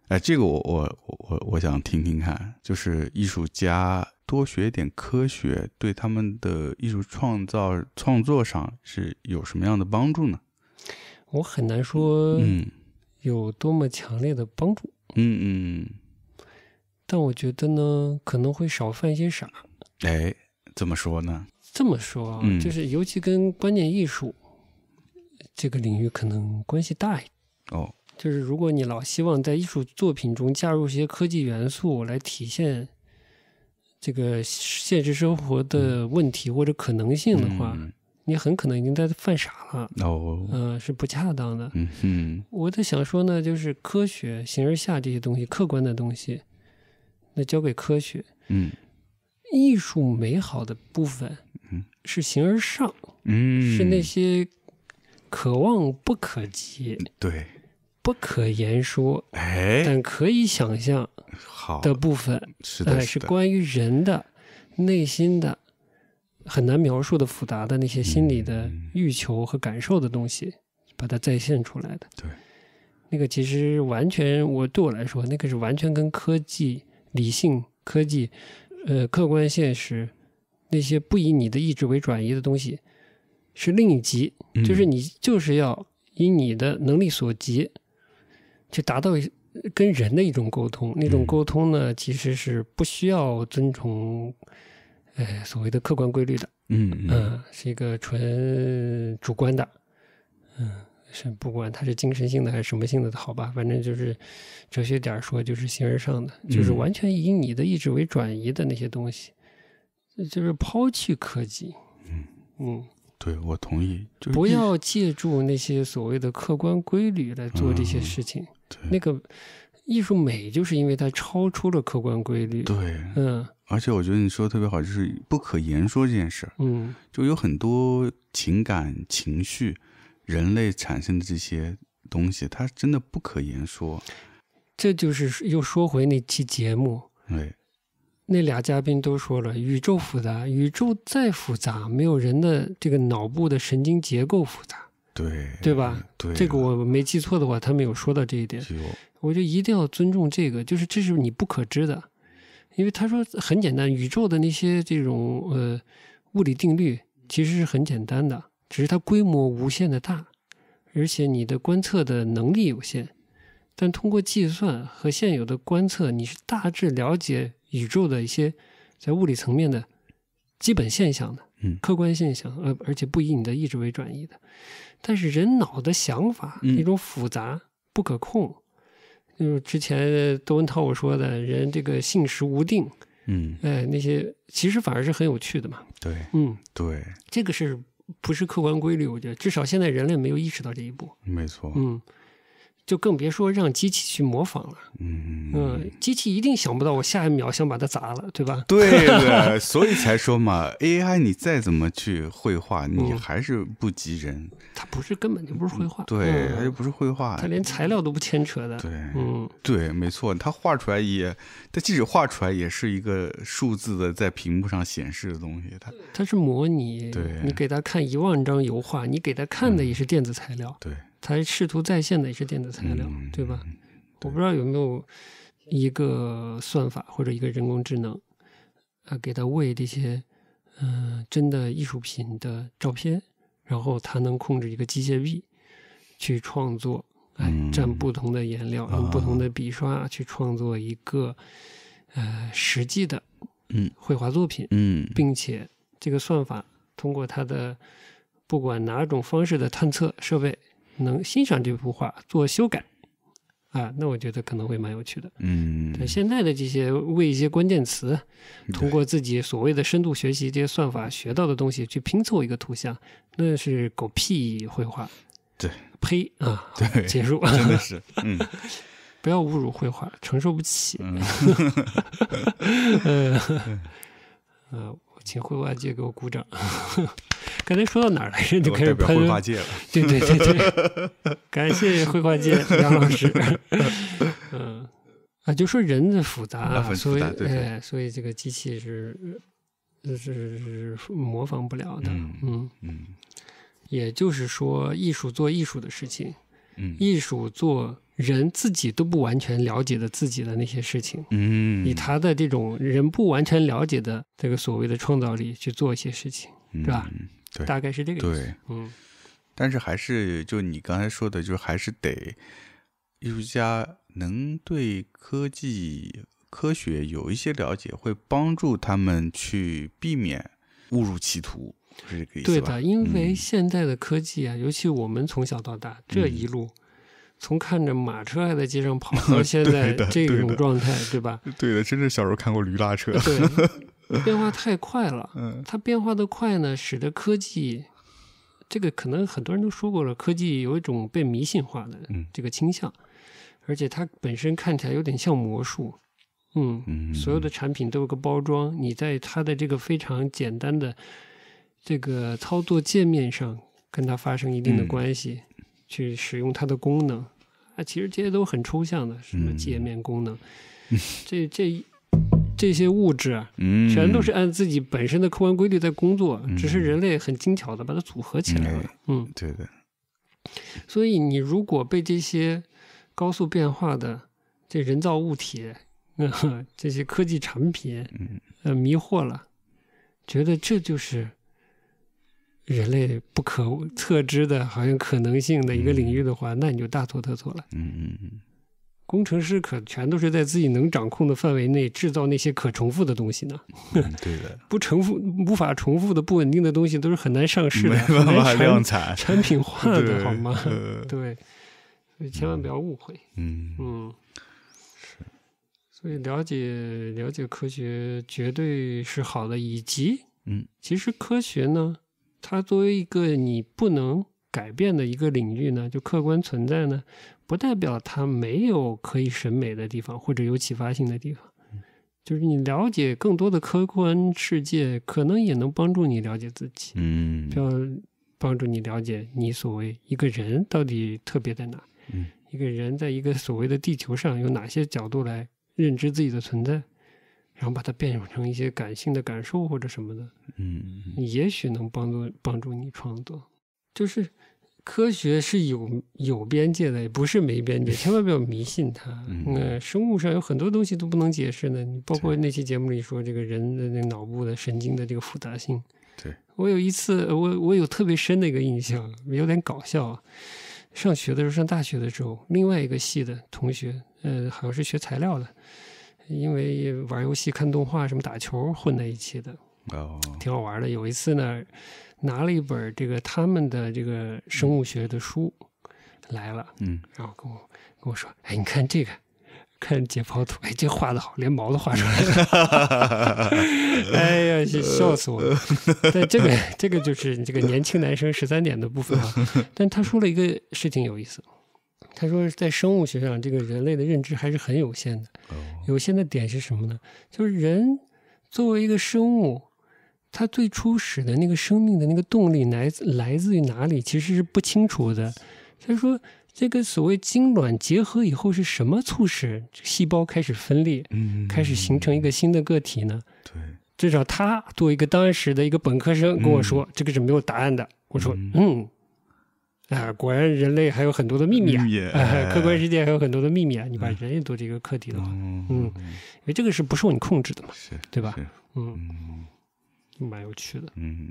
哎，这个我我我我想听听看，就是艺术家多学点科学，对他们的艺术创造创作上是有什么样的帮助呢？我很难说，嗯。有多么强烈的帮助？嗯嗯，但我觉得呢，可能会少犯一些傻。哎，怎么说呢？这么说啊，就是尤其跟观念艺术这个领域可能关系大一点。哦，就是如果你老希望在艺术作品中加入一些科技元素来体现这个现实生活的问题或者可能性的话。你很可能已经在犯傻了哦，嗯，是不恰当的。嗯我在想说呢，就是科学形而下这些东西，客观的东西，那交给科学。嗯，艺术美好的部分，嗯，是形而上，嗯，是那些可望不可及，对，不可言说，哎，但可以想象，好的部分，哎，是关于人的内心的。很难描述的复杂的那些心理的欲求和感受的东西，把它再现出来的。对，那个其实完全我对我来说，那个是完全跟科技、理性、科技、呃客观现实那些不以你的意志为转移的东西是另一极。就是你就是要以你的能力所及，去达到跟人的一种沟通。那种沟通呢，其实是不需要遵从。呃，所谓的客观规律的，嗯嗯，是一个纯主观的，嗯，是不管它是精神性的还是什么性的，好吧，反正就是哲学点说，就是形而上的，就是完全以你的意志为转移的那些东西，就是抛弃科技，嗯嗯，对我同意，不要借助那些所谓的客观规律来做这些事情，那个艺术美就是因为它超出了客观规律，对，嗯。而且我觉得你说的特别好，就是不可言说这件事儿，嗯，就有很多情感情绪，人类产生的这些东西，它真的不可言说。这就是又说回那期节目，对，那俩嘉宾都说了，宇宙复杂，宇宙再复杂，没有人的这个脑部的神经结构复杂，对，对吧？对、这个我没记错的话，他们有说到这一点。我就一定要尊重这个，就是这是你不可知的。因为他说很简单，宇宙的那些这种呃物理定律其实是很简单的，只是它规模无限的大，而且你的观测的能力有限。但通过计算和现有的观测，你是大致了解宇宙的一些在物理层面的基本现象的，客观现象呃，而且不以你的意志为转移的。但是人脑的想法一种复杂不可控。就是之前窦文涛我说的人这个性时无定，嗯，哎，那些其实反而是很有趣的嘛。对，嗯，对，这个是不是客观规律？我觉得至少现在人类没有意识到这一步。没错，嗯。就更别说让机器去模仿了。嗯嗯，机器一定想不到我下一秒想把它砸了，对吧？对对，所以才说嘛，AI 你再怎么去绘画，你还是不及人。它不是根本就不是绘画，对，它就不是绘画，它连材料都不牵扯的。对，嗯，对，没错，它画出来也，它即使画出来也是一个数字的在屏幕上显示的东西，它它是模拟，你给它看一万张油画，你给它看的也是电子材料。对。它试图再现的也是电子材料，对吧？我不知道有没有一个算法或者一个人工智能，呃，给它喂这些嗯真的艺术品的照片，然后它能控制一个机械臂去创作，哎，蘸不同的颜料，用不同的笔刷去创作一个呃实际的嗯绘画作品，嗯，并且这个算法通过它的不管哪种方式的探测设备。能欣赏这幅画做修改啊？那我觉得可能会蛮有趣的。嗯，现在的这些为一些关键词，通过自己所谓的深度学习这些算法学到的东西去拼凑一个图像，那是狗屁绘画。对，呸啊！结束，真的是，嗯，不要侮辱绘画，承受不起。嗯嗯。请绘画界给我鼓掌。刚才说到哪儿来？就开始喷了。对对对对，感谢绘画界杨老师。嗯啊，就说人的复杂啊，所以所以这个机器是是是模仿不了的。嗯嗯，也就是说，艺术做艺术的事情。嗯，艺术做。人自己都不完全了解的自己的那些事情，嗯，以他的这种人不完全了解的这个所谓的创造力去做一些事情，是吧？对，大概是这个意思。对，嗯。但是还是就你刚才说的，就是还是得艺术家能对科技、科学有一些了解，会帮助他们去避免误入歧途。是这个意思。对的，因为现在的科技啊，尤其我们从小到大这一路。从看着马车还在街上跑到 现在这种状态，对吧？对的，真是小时候看过驴拉车。对，变化太快了。嗯，它变化的快呢，使得科技这个可能很多人都说过了，科技有一种被迷信化的这个倾向，而且它本身看起来有点像魔术。嗯，所有的产品都有个包装，你在它的这个非常简单的这个操作界面上，跟它发生一定的关系。去使用它的功能，啊，其实这些都很抽象的，什么界面功能，这这这些物质，嗯，全都是按自己本身的客观规律在工作，只是人类很精巧的把它组合起来了，嗯，对对。所以你如果被这些高速变化的这人造物体，啊，这些科技产品，嗯，呃，迷惑了，觉得这就是。人类不可测知的，好像可能性的一个领域的话，那你就大错特错了。嗯嗯嗯，工程师可全都是在自己能掌控的范围内制造那些可重复的东西呢。对的，不重复、无法重复的不稳定的东西都是很难上市的，量产产品化的，好吗？对，所以千万不要误会。嗯嗯，是，所以了解了解科学绝对是好的，以及嗯，其实科学呢。它作为一个你不能改变的一个领域呢，就客观存在呢，不代表它没有可以审美的地方或者有启发性的地方。就是你了解更多的客观世界，可能也能帮助你了解自己，嗯，要帮助你了解你所谓一个人到底特别在哪，嗯，一个人在一个所谓的地球上，有哪些角度来认知自己的存在。然后把它变成一些感性的感受或者什么的，嗯，也许能帮助帮助你创作。就是科学是有有边界的，也不是没边界，千万不要迷信它。嗯，生物上有很多东西都不能解释的，你包括那期节目里说这个人的那脑部的神经的这个复杂性。对，我有一次我我有特别深的一个印象，有点搞笑。上学的时候，上大学的时候，另外一个系的同学，呃，好像是学材料的。因为玩游戏、看动画、什么打球混在一起的，哦，挺好玩的。有一次呢，拿了一本这个他们的这个生物学的书来了，嗯，然后跟我跟我说：“哎，你看这个，看解剖图，哎，这画的好，连毛都画出来了。”哎呀，笑死我了！但这个这个就是这个年轻男生十三点的部分啊。但他说了一个事情，有意思。他说，在生物学上，这个人类的认知还是很有限的。有限的点是什么呢？就是人作为一个生物，它最初始的那个生命的那个动力来自来自于哪里，其实是不清楚的。他说，这个所谓精卵结合以后是什么促使细胞开始分裂，嗯，开始形成一个新的个体呢？对，至少他作为一个当时的一个本科生跟我说，这个是没有答案的。我说，嗯。啊，果然人类还有很多的秘密啊！客观世界还有很多的秘密啊！你把人也做这个课题的话，嗯，因为这个是不受你控制的嘛，对吧？嗯，蛮有趣的。嗯，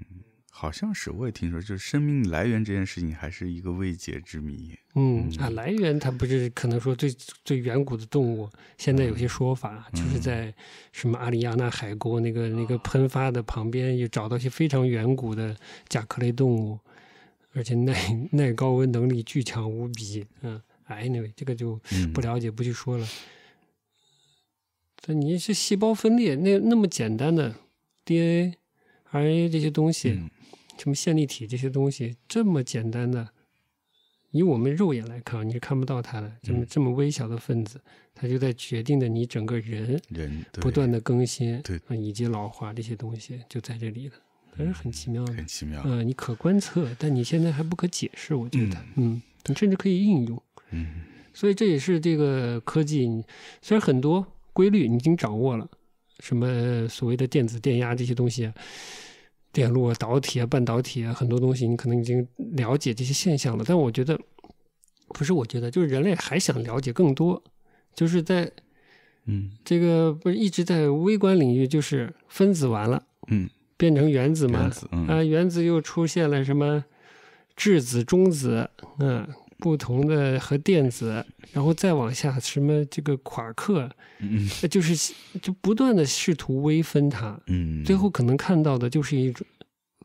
好像是，我也听说，就是生命来源这件事情还是一个未解之谜。嗯啊，来源它不是可能说最最远古的动物，现在有些说法就是在什么阿里亚纳海沟那个那个喷发的旁边，又找到一些非常远古的甲壳类动物。而且耐耐高温能力巨强无比，嗯，哎，那 y 这个就不了解，不去说了。但你是细胞分裂，那那么简单的 D n A、R n A 这些东西，什么线粒体这些东西，这么简单的，以我们肉眼来看你是看不到它的，这么这么微小的分子，它就在决定着你整个人不断的更新，对，以及老化这些东西就在这里了。还是很奇妙的，很奇妙啊！你可观测，但你现在还不可解释。我觉得，嗯，你甚至可以应用，嗯。所以这也是这个科技，虽然很多规律你已经掌握了，什么所谓的电子、电压这些东西，电路、导体啊、半导体啊，很多东西你可能已经了解这些现象了。但我觉得，不是我觉得，就是人类还想了解更多，就是在，嗯，这个不是一直在微观领域，就是分子完了，嗯。变成原子嘛？啊，原子又出现了什么质子、中子？嗯，不同的和电子，然后再往下什么这个夸克？嗯，就是就不断的试图微分它。嗯，最后可能看到的就是一种。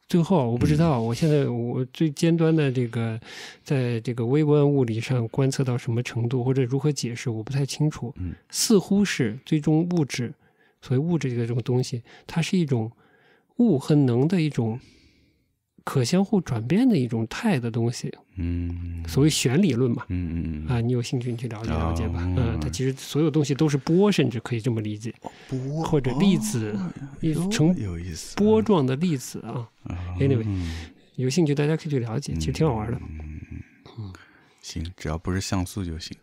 最后我不知道，我现在我最尖端的这个，在这个微观物理上观测到什么程度，或者如何解释，我不太清楚。嗯，似乎是最终物质，所谓物质这种东西，它是一种。物和能的一种可相互转变的一种态的东西，嗯，所谓弦理论嘛，嗯嗯，啊，你有兴趣去了解了解吧，嗯，它其实所有东西都是波，甚至可以这么理解，波或者粒子，成波状的粒子啊，anyway，有兴趣大家可以去了解，其实挺好玩的，嗯，行，只要不是像素就行。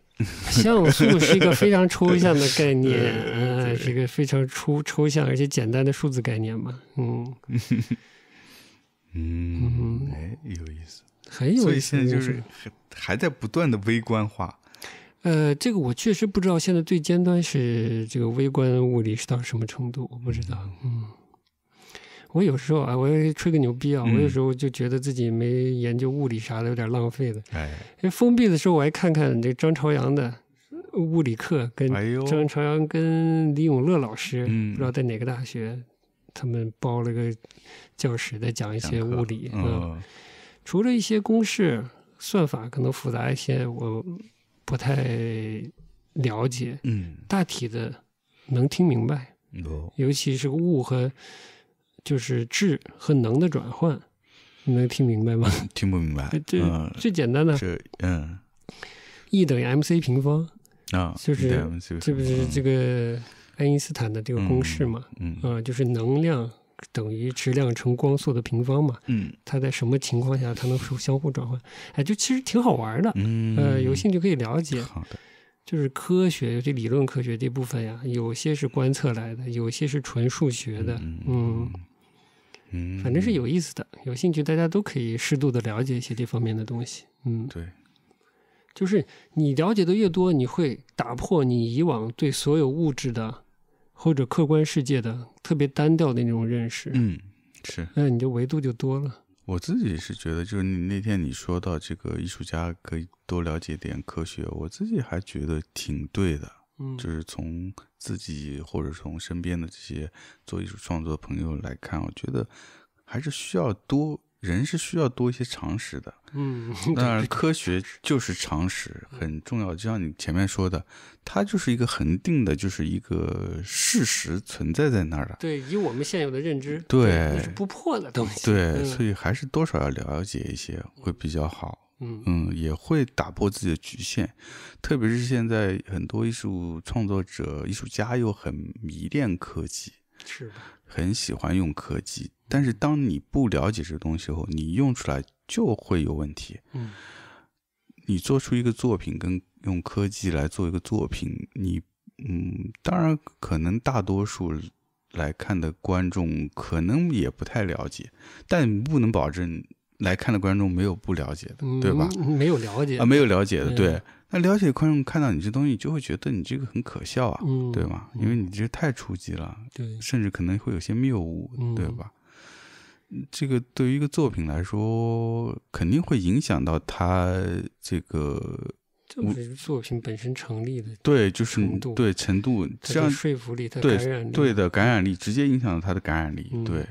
像 素是一个非常抽象的概念，呃，是一个非常抽象而且简单的数字概念嘛，嗯，嗯，哎，有意思，很有意思，所以现在就是还还在不断的微观化，呃，这个我确实不知道，现在最尖端是这个微观物理是到什么程度，我不知道，嗯。我有时候啊，我吹个牛逼啊，我有时候就觉得自己没研究物理啥的有点浪费的。哎，因为封闭的时候我还看看这张朝阳的物理课，跟张朝阳跟李永乐老师，不知道在哪个大学，他们包了个教室在讲一些物理。嗯，除了一些公式、算法可能复杂一些，我不太了解。嗯，大体的能听明白。尤其是物和。就是质和能的转换，你能听明白吗？听不明白。这最简单的，嗯，E 等于 mc 平方啊，就是不是这个爱因斯坦的这个公式嘛，嗯啊，就是能量等于质量乘光速的平方嘛，嗯，它在什么情况下它能相互转换？哎，就其实挺好玩的，嗯，呃，有兴趣可以了解，好的，就是科学这理论科学这部分呀，有些是观测来的，有些是纯数学的，嗯。嗯，反正是有意思的，有兴趣大家都可以适度的了解一些这方面的东西。嗯，对，就是你了解的越多，你会打破你以往对所有物质的或者客观世界的特别单调的那种认识。嗯，是，那你的维度就多了。我自己是觉得，就是你那天你说到这个艺术家可以多了解点科学，我自己还觉得挺对的。嗯，就是从自己或者从身边的这些做艺术创作的朋友来看，我觉得还是需要多，人是需要多一些常识的。嗯，当 然科学就是常识，很重要。就像你前面说的，它就是一个恒定的，就是一个事实存在在那儿的。对，以我们现有的认知，对，是不破的东西。对，所以还是多少要了解一些会比较好。嗯也会打破自己的局限，特别是现在很多艺术创作者、艺术家又很迷恋科技，是的，很喜欢用科技。但是当你不了解这个东西后，你用出来就会有问题。嗯，你做出一个作品，跟用科技来做一个作品，你嗯，当然可能大多数来看的观众可能也不太了解，但不能保证。来看的观众没有不了解的，对吧？没有了解啊，没有了解的。对，那了解观众看到你这东西，就会觉得你这个很可笑啊，对吗？因为你这太初级了，对，甚至可能会有些谬误，对吧？这个对于一个作品来说，肯定会影响到他这个，就是作品本身成立的对，就是对程度，这样说服力，它对对的感染力，直接影响到他的感染力，对。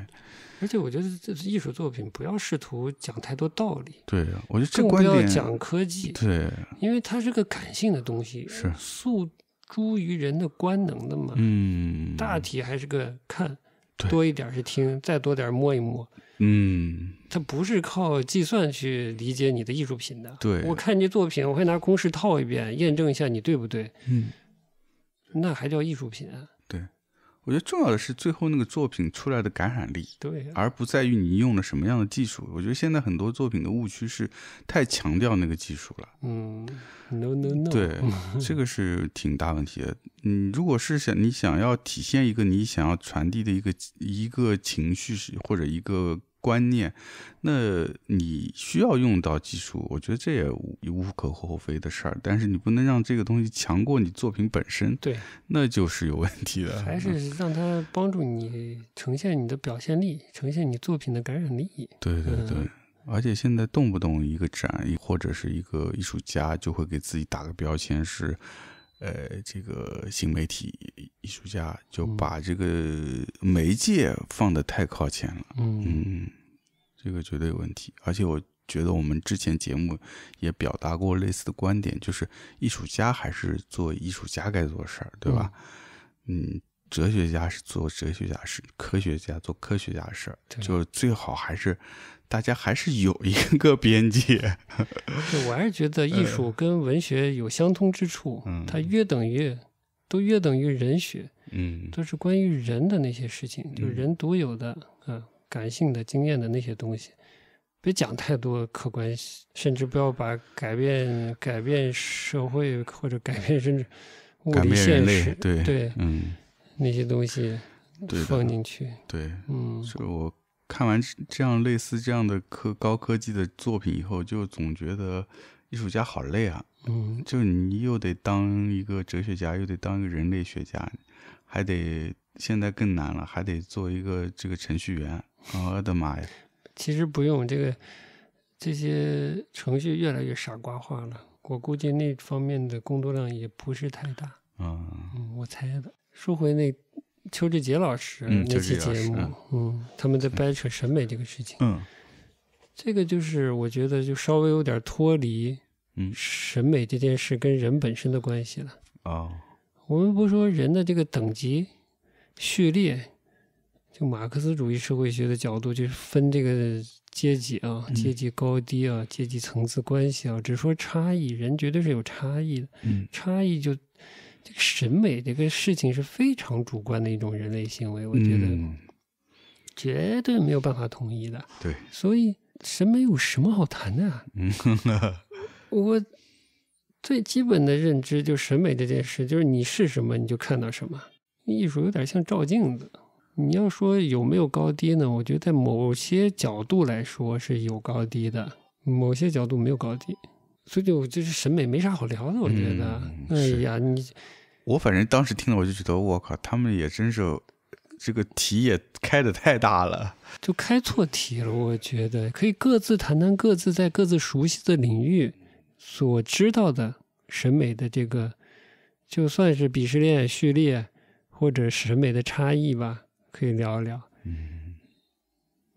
而且我觉得，这艺术作品不要试图讲太多道理。对，啊，我觉得这观点。更不要讲科技。对，因为它是个感性的东西，是诉诸于人的官能的嘛。嗯。大体还是个看，多一点是听，再多点摸一摸。嗯。它不是靠计算去理解你的艺术品的。对。我看你作品，我会拿公式套一遍，验证一下你对不对。嗯。那还叫艺术品？我觉得重要的是最后那个作品出来的感染力，对，而不在于你用了什么样的技术。我觉得现在很多作品的误区是太强调那个技术了。嗯，no no no，对，这个是挺大问题的。你如果是想你想要体现一个你想要传递的一个一个情绪，是或者一个。观念，那你需要用到技术，我觉得这也无可厚非的事儿，但是你不能让这个东西强过你作品本身，对，那就是有问题的。还是让它帮助你呈现你的表现力，呈现你作品的感染力。对对对，而且现在动不动一个展或者是一个艺术家就会给自己打个标签是。呃，这个新媒体艺术家就把这个媒介放的太靠前了，嗯，这个绝对有问题。而且我觉得我们之前节目也表达过类似的观点，就是艺术家还是做艺术家该做的事儿，对吧？嗯。哲学家是做哲学家事，科学家做科学家事就是最好还是，大家还是有一个边界。我还是觉得艺术跟文学有相通之处，它约等于，都约等于人学，嗯，都是关于人的那些事情，就是人独有的，嗯，感性的经验的那些东西。别讲太多客观性，甚至不要把改变改变社会或者改变甚至物理现实，对对，嗯。那些东西放进去，对，嗯，所以我看完这样类似这样的科高科技的作品以后，就总觉得艺术家好累啊，嗯，就你又得当一个哲学家，又得当一个人类学家，还得现在更难了，还得做一个这个程序员，我的妈呀！其实不用这个，这些程序越来越傻瓜化了，我估计那方面的工作量也不是太大，嗯，我猜的。说回那邱志杰老师那期节目，嗯，他们在掰扯审美这个事情，嗯，这个就是我觉得就稍微有点脱离，嗯，审美这件事跟人本身的关系了哦，我们不说人的这个等级序列，就马克思主义社会学的角度，就是分这个阶级啊，阶级高低啊，阶级层次关系啊，只说差异，人绝对是有差异的，嗯，差异就。这个审美这个事情是非常主观的一种人类行为，我觉得绝对没有办法统一的。对，所以审美有什么好谈的嗯，我最基本的认知就审美这件事，就是你是什么你就看到什么。艺术有点像照镜子，你要说有没有高低呢？我觉得在某些角度来说是有高低的，某些角度没有高低。所以就就是审美没啥好聊的，我觉得。哎呀，你，我反正当时听了我就觉得，我靠，他们也真是，这个题也开的太大了，就开错题了，我觉得。可以各自谈谈各自在各自熟悉的领域所知道的审美的这个，就算是鄙视链序列或者审美的差异吧，可以聊一聊。嗯。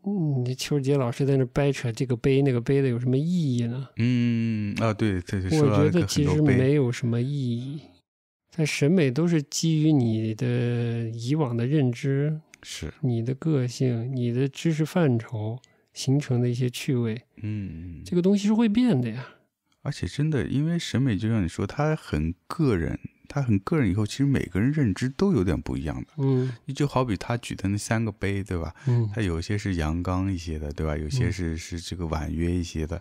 嗯，邱杰老师在那掰扯这个杯那个杯的有什么意义呢？嗯啊，对对对，我觉得其实没有什么意义。但审美都是基于你的以往的认知，是你的个性、你的知识范畴形成的一些趣味。嗯，这个东西是会变的呀。而且真的，因为审美就像你说，它很个人。他很个人，以后其实每个人认知都有点不一样的。嗯，你就好比他举的那三个杯，对吧？嗯，他有些是阳刚一些的，对吧？有些是是这个婉约一些的，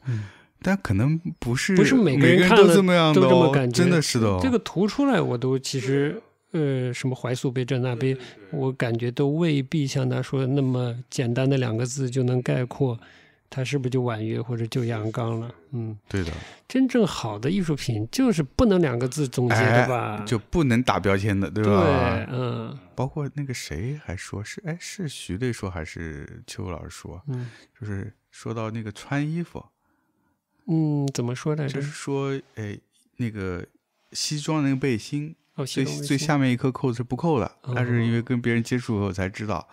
但可能不是不是每个人都这么样的，这么感觉，真的是的。这个图出来，我都其实呃，什么怀素杯、这那杯，我感觉都未必像他说那么简单的两个字就能概括。他是不是就婉约或者就阳刚了？嗯，对的。真正好的艺术品就是不能两个字总结，对吧？就不能打标签的，对吧？对，嗯。包括那个谁还说，是哎，是徐队说还是邱老师说？嗯，就是说到那个穿衣服，嗯，怎么说的？就是说，哎，那个西装那个背心，最最下面一颗扣子是不扣的，但是因为跟别人接触后才知道。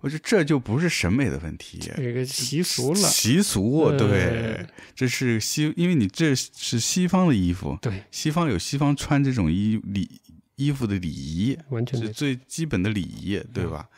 我觉得这就不是审美的问题，这个习俗了。习俗对，这是西，因为你这是西方的衣服，对，西方有西方穿这种衣礼衣服的礼仪，完全是最基本的礼仪，对吧？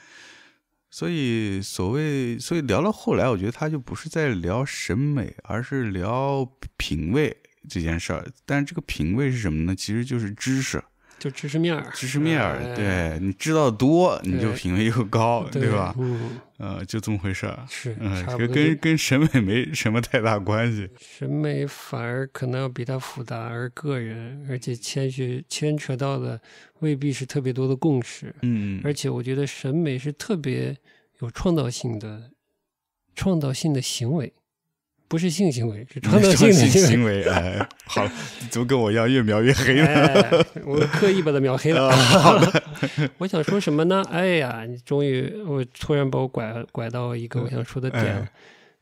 所以，所谓，所以聊到后来，我觉得他就不是在聊审美，而是聊品味这件事儿。但是，这个品味是什么呢？其实就是知识。就知识面儿，知识面儿，对你知道多，你就品味又高，对吧？嗯，呃，就这么回事儿。是，嗯，其实跟跟审美没什么太大关系。审美反而可能要比它复杂，而个人，而且牵虚牵扯到的未必是特别多的共识。嗯，而且我觉得审美是特别有创造性的，创造性的行为。不是性行为，创 造性的行为哎，好，怎么跟我一样越描越黑了？我刻意把它描黑了。好的，我想说什么呢？哎呀，你终于，我突然把我拐拐到一个我想说的点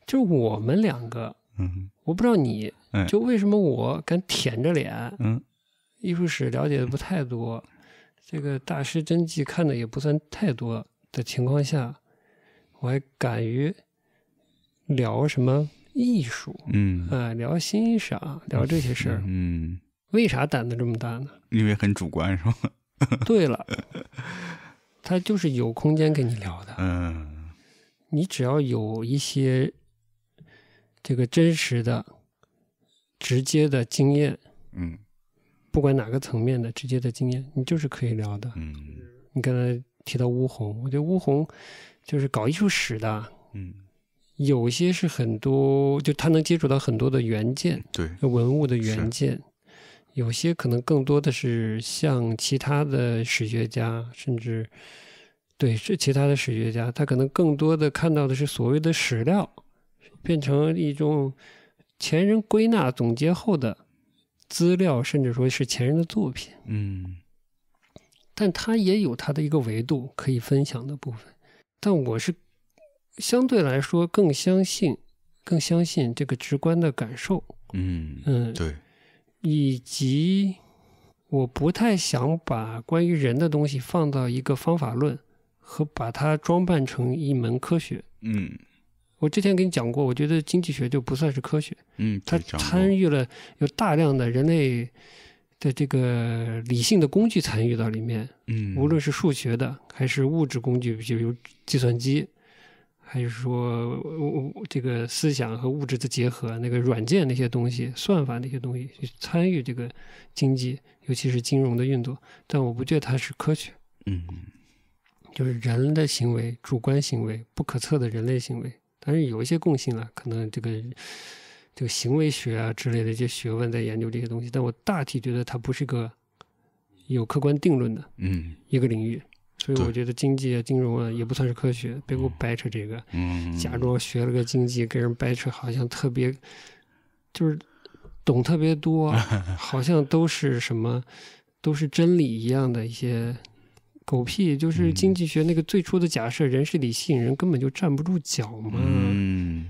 就我们两个，嗯，我不知道你就为什么我敢舔着脸，嗯，艺术史了解的不太多，这个大师真迹看的也不算太多的情况下，我还敢于聊什么？艺术，嗯，哎，聊欣赏，聊这些事儿，嗯，为啥胆子这么大呢？因为很主观，是吧？对了，他就是有空间跟你聊的，嗯，你只要有一些这个真实的、直接的经验，嗯，不管哪个层面的直接的经验，你就是可以聊的，嗯，你刚才提到巫红，我觉得巫红就是搞艺术史的，嗯。有些是很多，就他能接触到很多的原件，对文物的原件。有些可能更多的是像其他的史学家，甚至对是其他的史学家，他可能更多的看到的是所谓的史料，变成一种前人归纳总结后的资料，甚至说是前人的作品。嗯，但他也有他的一个维度可以分享的部分。但我是。相对来说更相信，更相信这个直观的感受，嗯嗯，对，以及我不太想把关于人的东西放到一个方法论和把它装扮成一门科学，嗯，我之前跟你讲过，我觉得经济学就不算是科学，嗯，它参与了有大量的人类的这个理性的工具参与到里面，嗯，无论是数学的还是物质工具，比如计算机。还是说，我我这个思想和物质的结合，那个软件那些东西，算法那些东西参与这个经济，尤其是金融的运作。但我不觉得它是科学，嗯就是人的行为，主观行为，不可测的人类行为。但是有一些共性了，可能这个这个行为学啊之类的一些学问在研究这些东西。但我大体觉得它不是个有客观定论的嗯，一个领域。所以我觉得经济啊、金融啊也不算是科学，别给我掰扯这个。嗯，假装学了个经济，跟人掰扯，好像特别就是懂特别多，好像都是什么都是真理一样的一些狗屁。就是经济学那个最初的假设，人是理性人，根本就站不住脚嘛。嗯，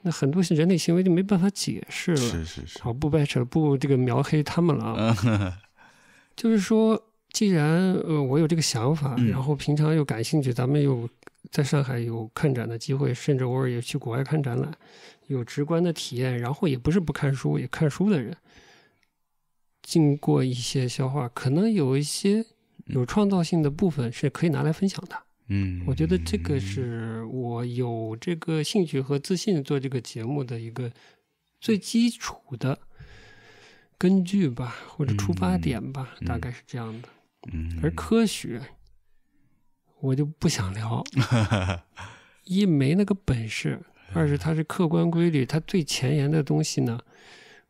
那很多人类行为就没办法解释了。是是是，好，不掰扯，不这个描黑他们了啊。就是说。既然呃我有这个想法，然后平常又感兴趣，咱们又在上海有看展的机会，甚至偶尔也去国外看展览，有直观的体验，然后也不是不看书也看书的人，经过一些消化，可能有一些有创造性的部分是可以拿来分享的。嗯，我觉得这个是我有这个兴趣和自信做这个节目的一个最基础的根据吧，或者出发点吧，大概是这样的。而科学，我就不想聊，一没那个本事，二是它是客观规律，它最前沿的东西呢，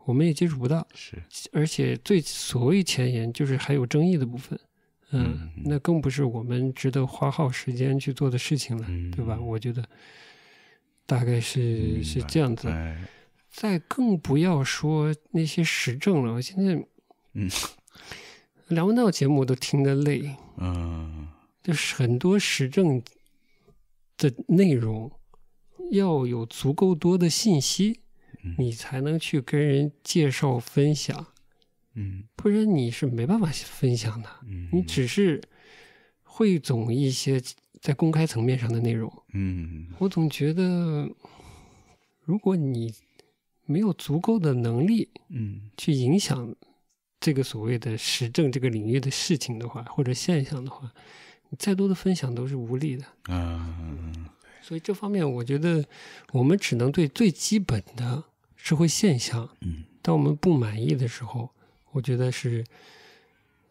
我们也接触不到，是，而且最所谓前沿，就是还有争议的部分，嗯，那更不是我们值得花耗时间去做的事情了，对吧？我觉得大概是是这样子，再更不要说那些实证了，我现在，嗯。聊文到节目都听得累，嗯，就是很多时政的内容要有足够多的信息，你才能去跟人介绍分享，嗯，不然你是没办法分享的，嗯，你只是汇总一些在公开层面上的内容，嗯，我总觉得如果你没有足够的能力，嗯，去影响。这个所谓的时政这个领域的事情的话，或者现象的话，你再多的分享都是无力的。嗯，所以这方面我觉得我们只能对最基本的社会现象，嗯，当我们不满意的时候，我觉得是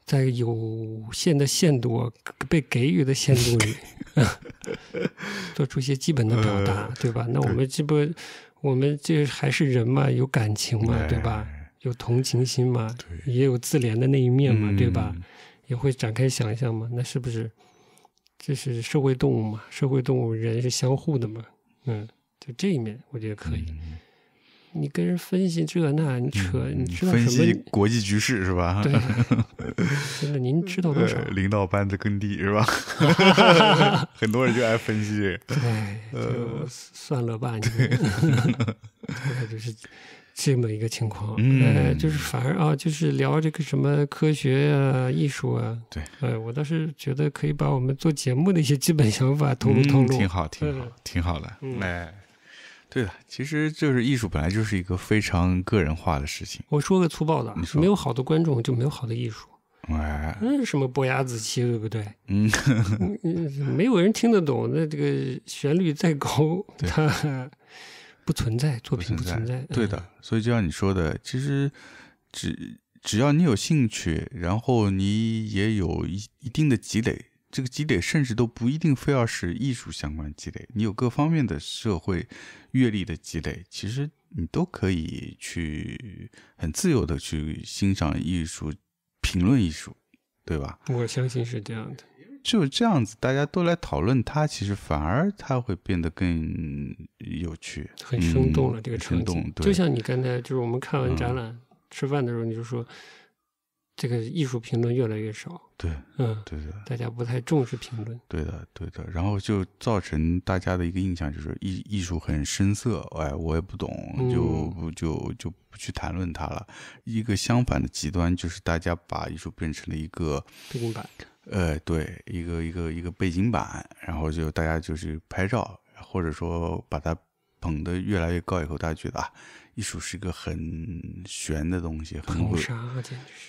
在有限的限度被给予的限度里，做出一些基本的表达，对吧？那我们这不，我们这还是人嘛，有感情嘛，对吧？有同情心嘛？也有自怜的那一面嘛，对吧？也会展开想象嘛？那是不是？这是社会动物嘛？社会动物，人是相互的嘛？嗯，就这一面，我觉得可以。你跟人分析这那，你扯，你知道什么？分析国际局势是吧？对，真的，您知道多少？领导班子耕地是吧？很多人就爱分析，对，就算了吧，你，就是。这么一个情况，哎，就是反而啊，就是聊这个什么科学啊、艺术啊，对，呃，我倒是觉得可以把我们做节目的一些基本想法透露透露，挺好，挺好，挺好的。哎，对了，其实就是艺术本来就是一个非常个人化的事情。我说个粗暴的，没有好的观众就没有好的艺术。哎，那什么伯牙子期，对不对？嗯，没有人听得懂，那这个旋律再高，它。不存在作品不存在，对的，所以就像你说的，其实只只要你有兴趣，然后你也有一一定的积累，这个积累甚至都不一定非要是艺术相关积累，你有各方面的社会阅历的积累，其实你都可以去很自由的去欣赏艺术、评论艺术，对吧？我相信是这样的。就这样子，大家都来讨论它，其实反而它会变得更有趣，很生动了。这个场景，就像你刚才，就是我们看完展览吃饭的时候，你就说这个艺术评论越来越少。对，嗯，对的，大家不太重视评论。对的，对的。然后就造成大家的一个印象，就是艺艺术很深涩，哎，我也不懂，就不就就不去谈论它了。一个相反的极端，就是大家把艺术变成了一个不感。呃，对，一个一个一个背景板，然后就大家就是拍照，或者说把它捧得越来越高以后，大家觉得啊，艺术是一个很玄的东西，很会。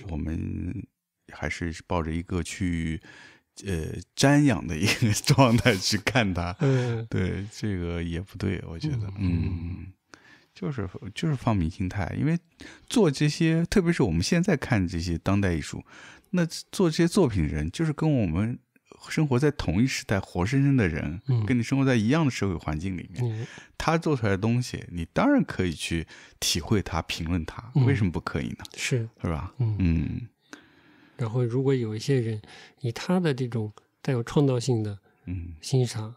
我们还是抱着一个去呃瞻仰的一个 状态去看它。对，这个也不对，我觉得，嗯。就是就是放平心态，因为做这些，特别是我们现在看这些当代艺术，那做这些作品的人就是跟我们生活在同一时代、活生生的人，跟你生活在一样的社会环境里面，他做出来的东西，你当然可以去体会他、评论他，为什么不可以呢？是是吧？嗯嗯。然后，如果有一些人以他的这种带有创造性的嗯欣赏，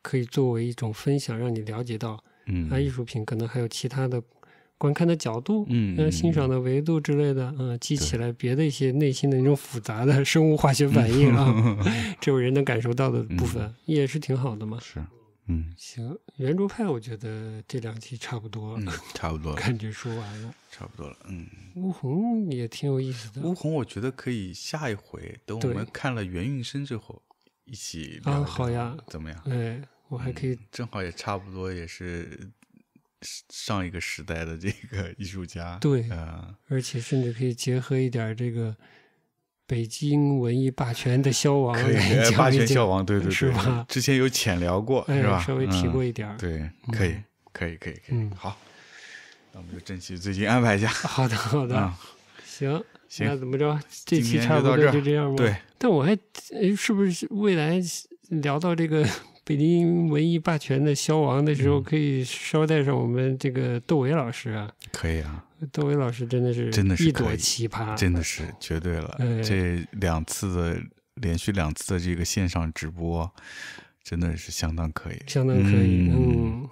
可以作为一种分享，让你了解到。嗯，啊，艺术品可能还有其他的观看的角度，嗯，欣赏的维度之类的，嗯，记起来别的一些内心的那种复杂的生物化学反应啊，这种人能感受到的部分也是挺好的嘛。是，嗯，行，圆桌派我觉得这两集差不多了，差不多感觉说完了，差不多了，嗯，乌红也挺有意思的，乌红我觉得可以下一回等我们看了袁运生之后一起啊，好呀，怎么样？哎。我还可以，正好也差不多也是上一个时代的这个艺术家，对，啊，而且甚至可以结合一点这个北京文艺霸权的消亡，可以，霸权消亡，对对，是吧？之前有浅聊过，是吧？稍微提过一点，对，可以，可以，可以，嗯，好，那我们就争取最近安排一下。好的，好的，行，行，那怎么着？这期差不多就这样吧。对，但我还，是不是未来聊到这个？北京文艺霸权的消亡的时候，可以捎带上我们这个窦唯老师啊。可以啊，窦唯老师真的是真的，是一朵奇葩，真的是绝对了。这两次的连续两次的这个线上直播，真的是相当可以，相当可以。嗯，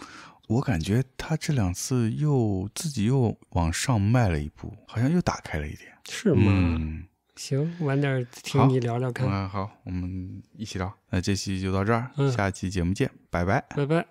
我感觉他这两次又自己又往上迈了一步，好像又打开了一点。是吗？行，晚点听你聊聊看。嗯，好，我们一起聊。那这期就到这儿，下期节目见，拜拜，拜拜。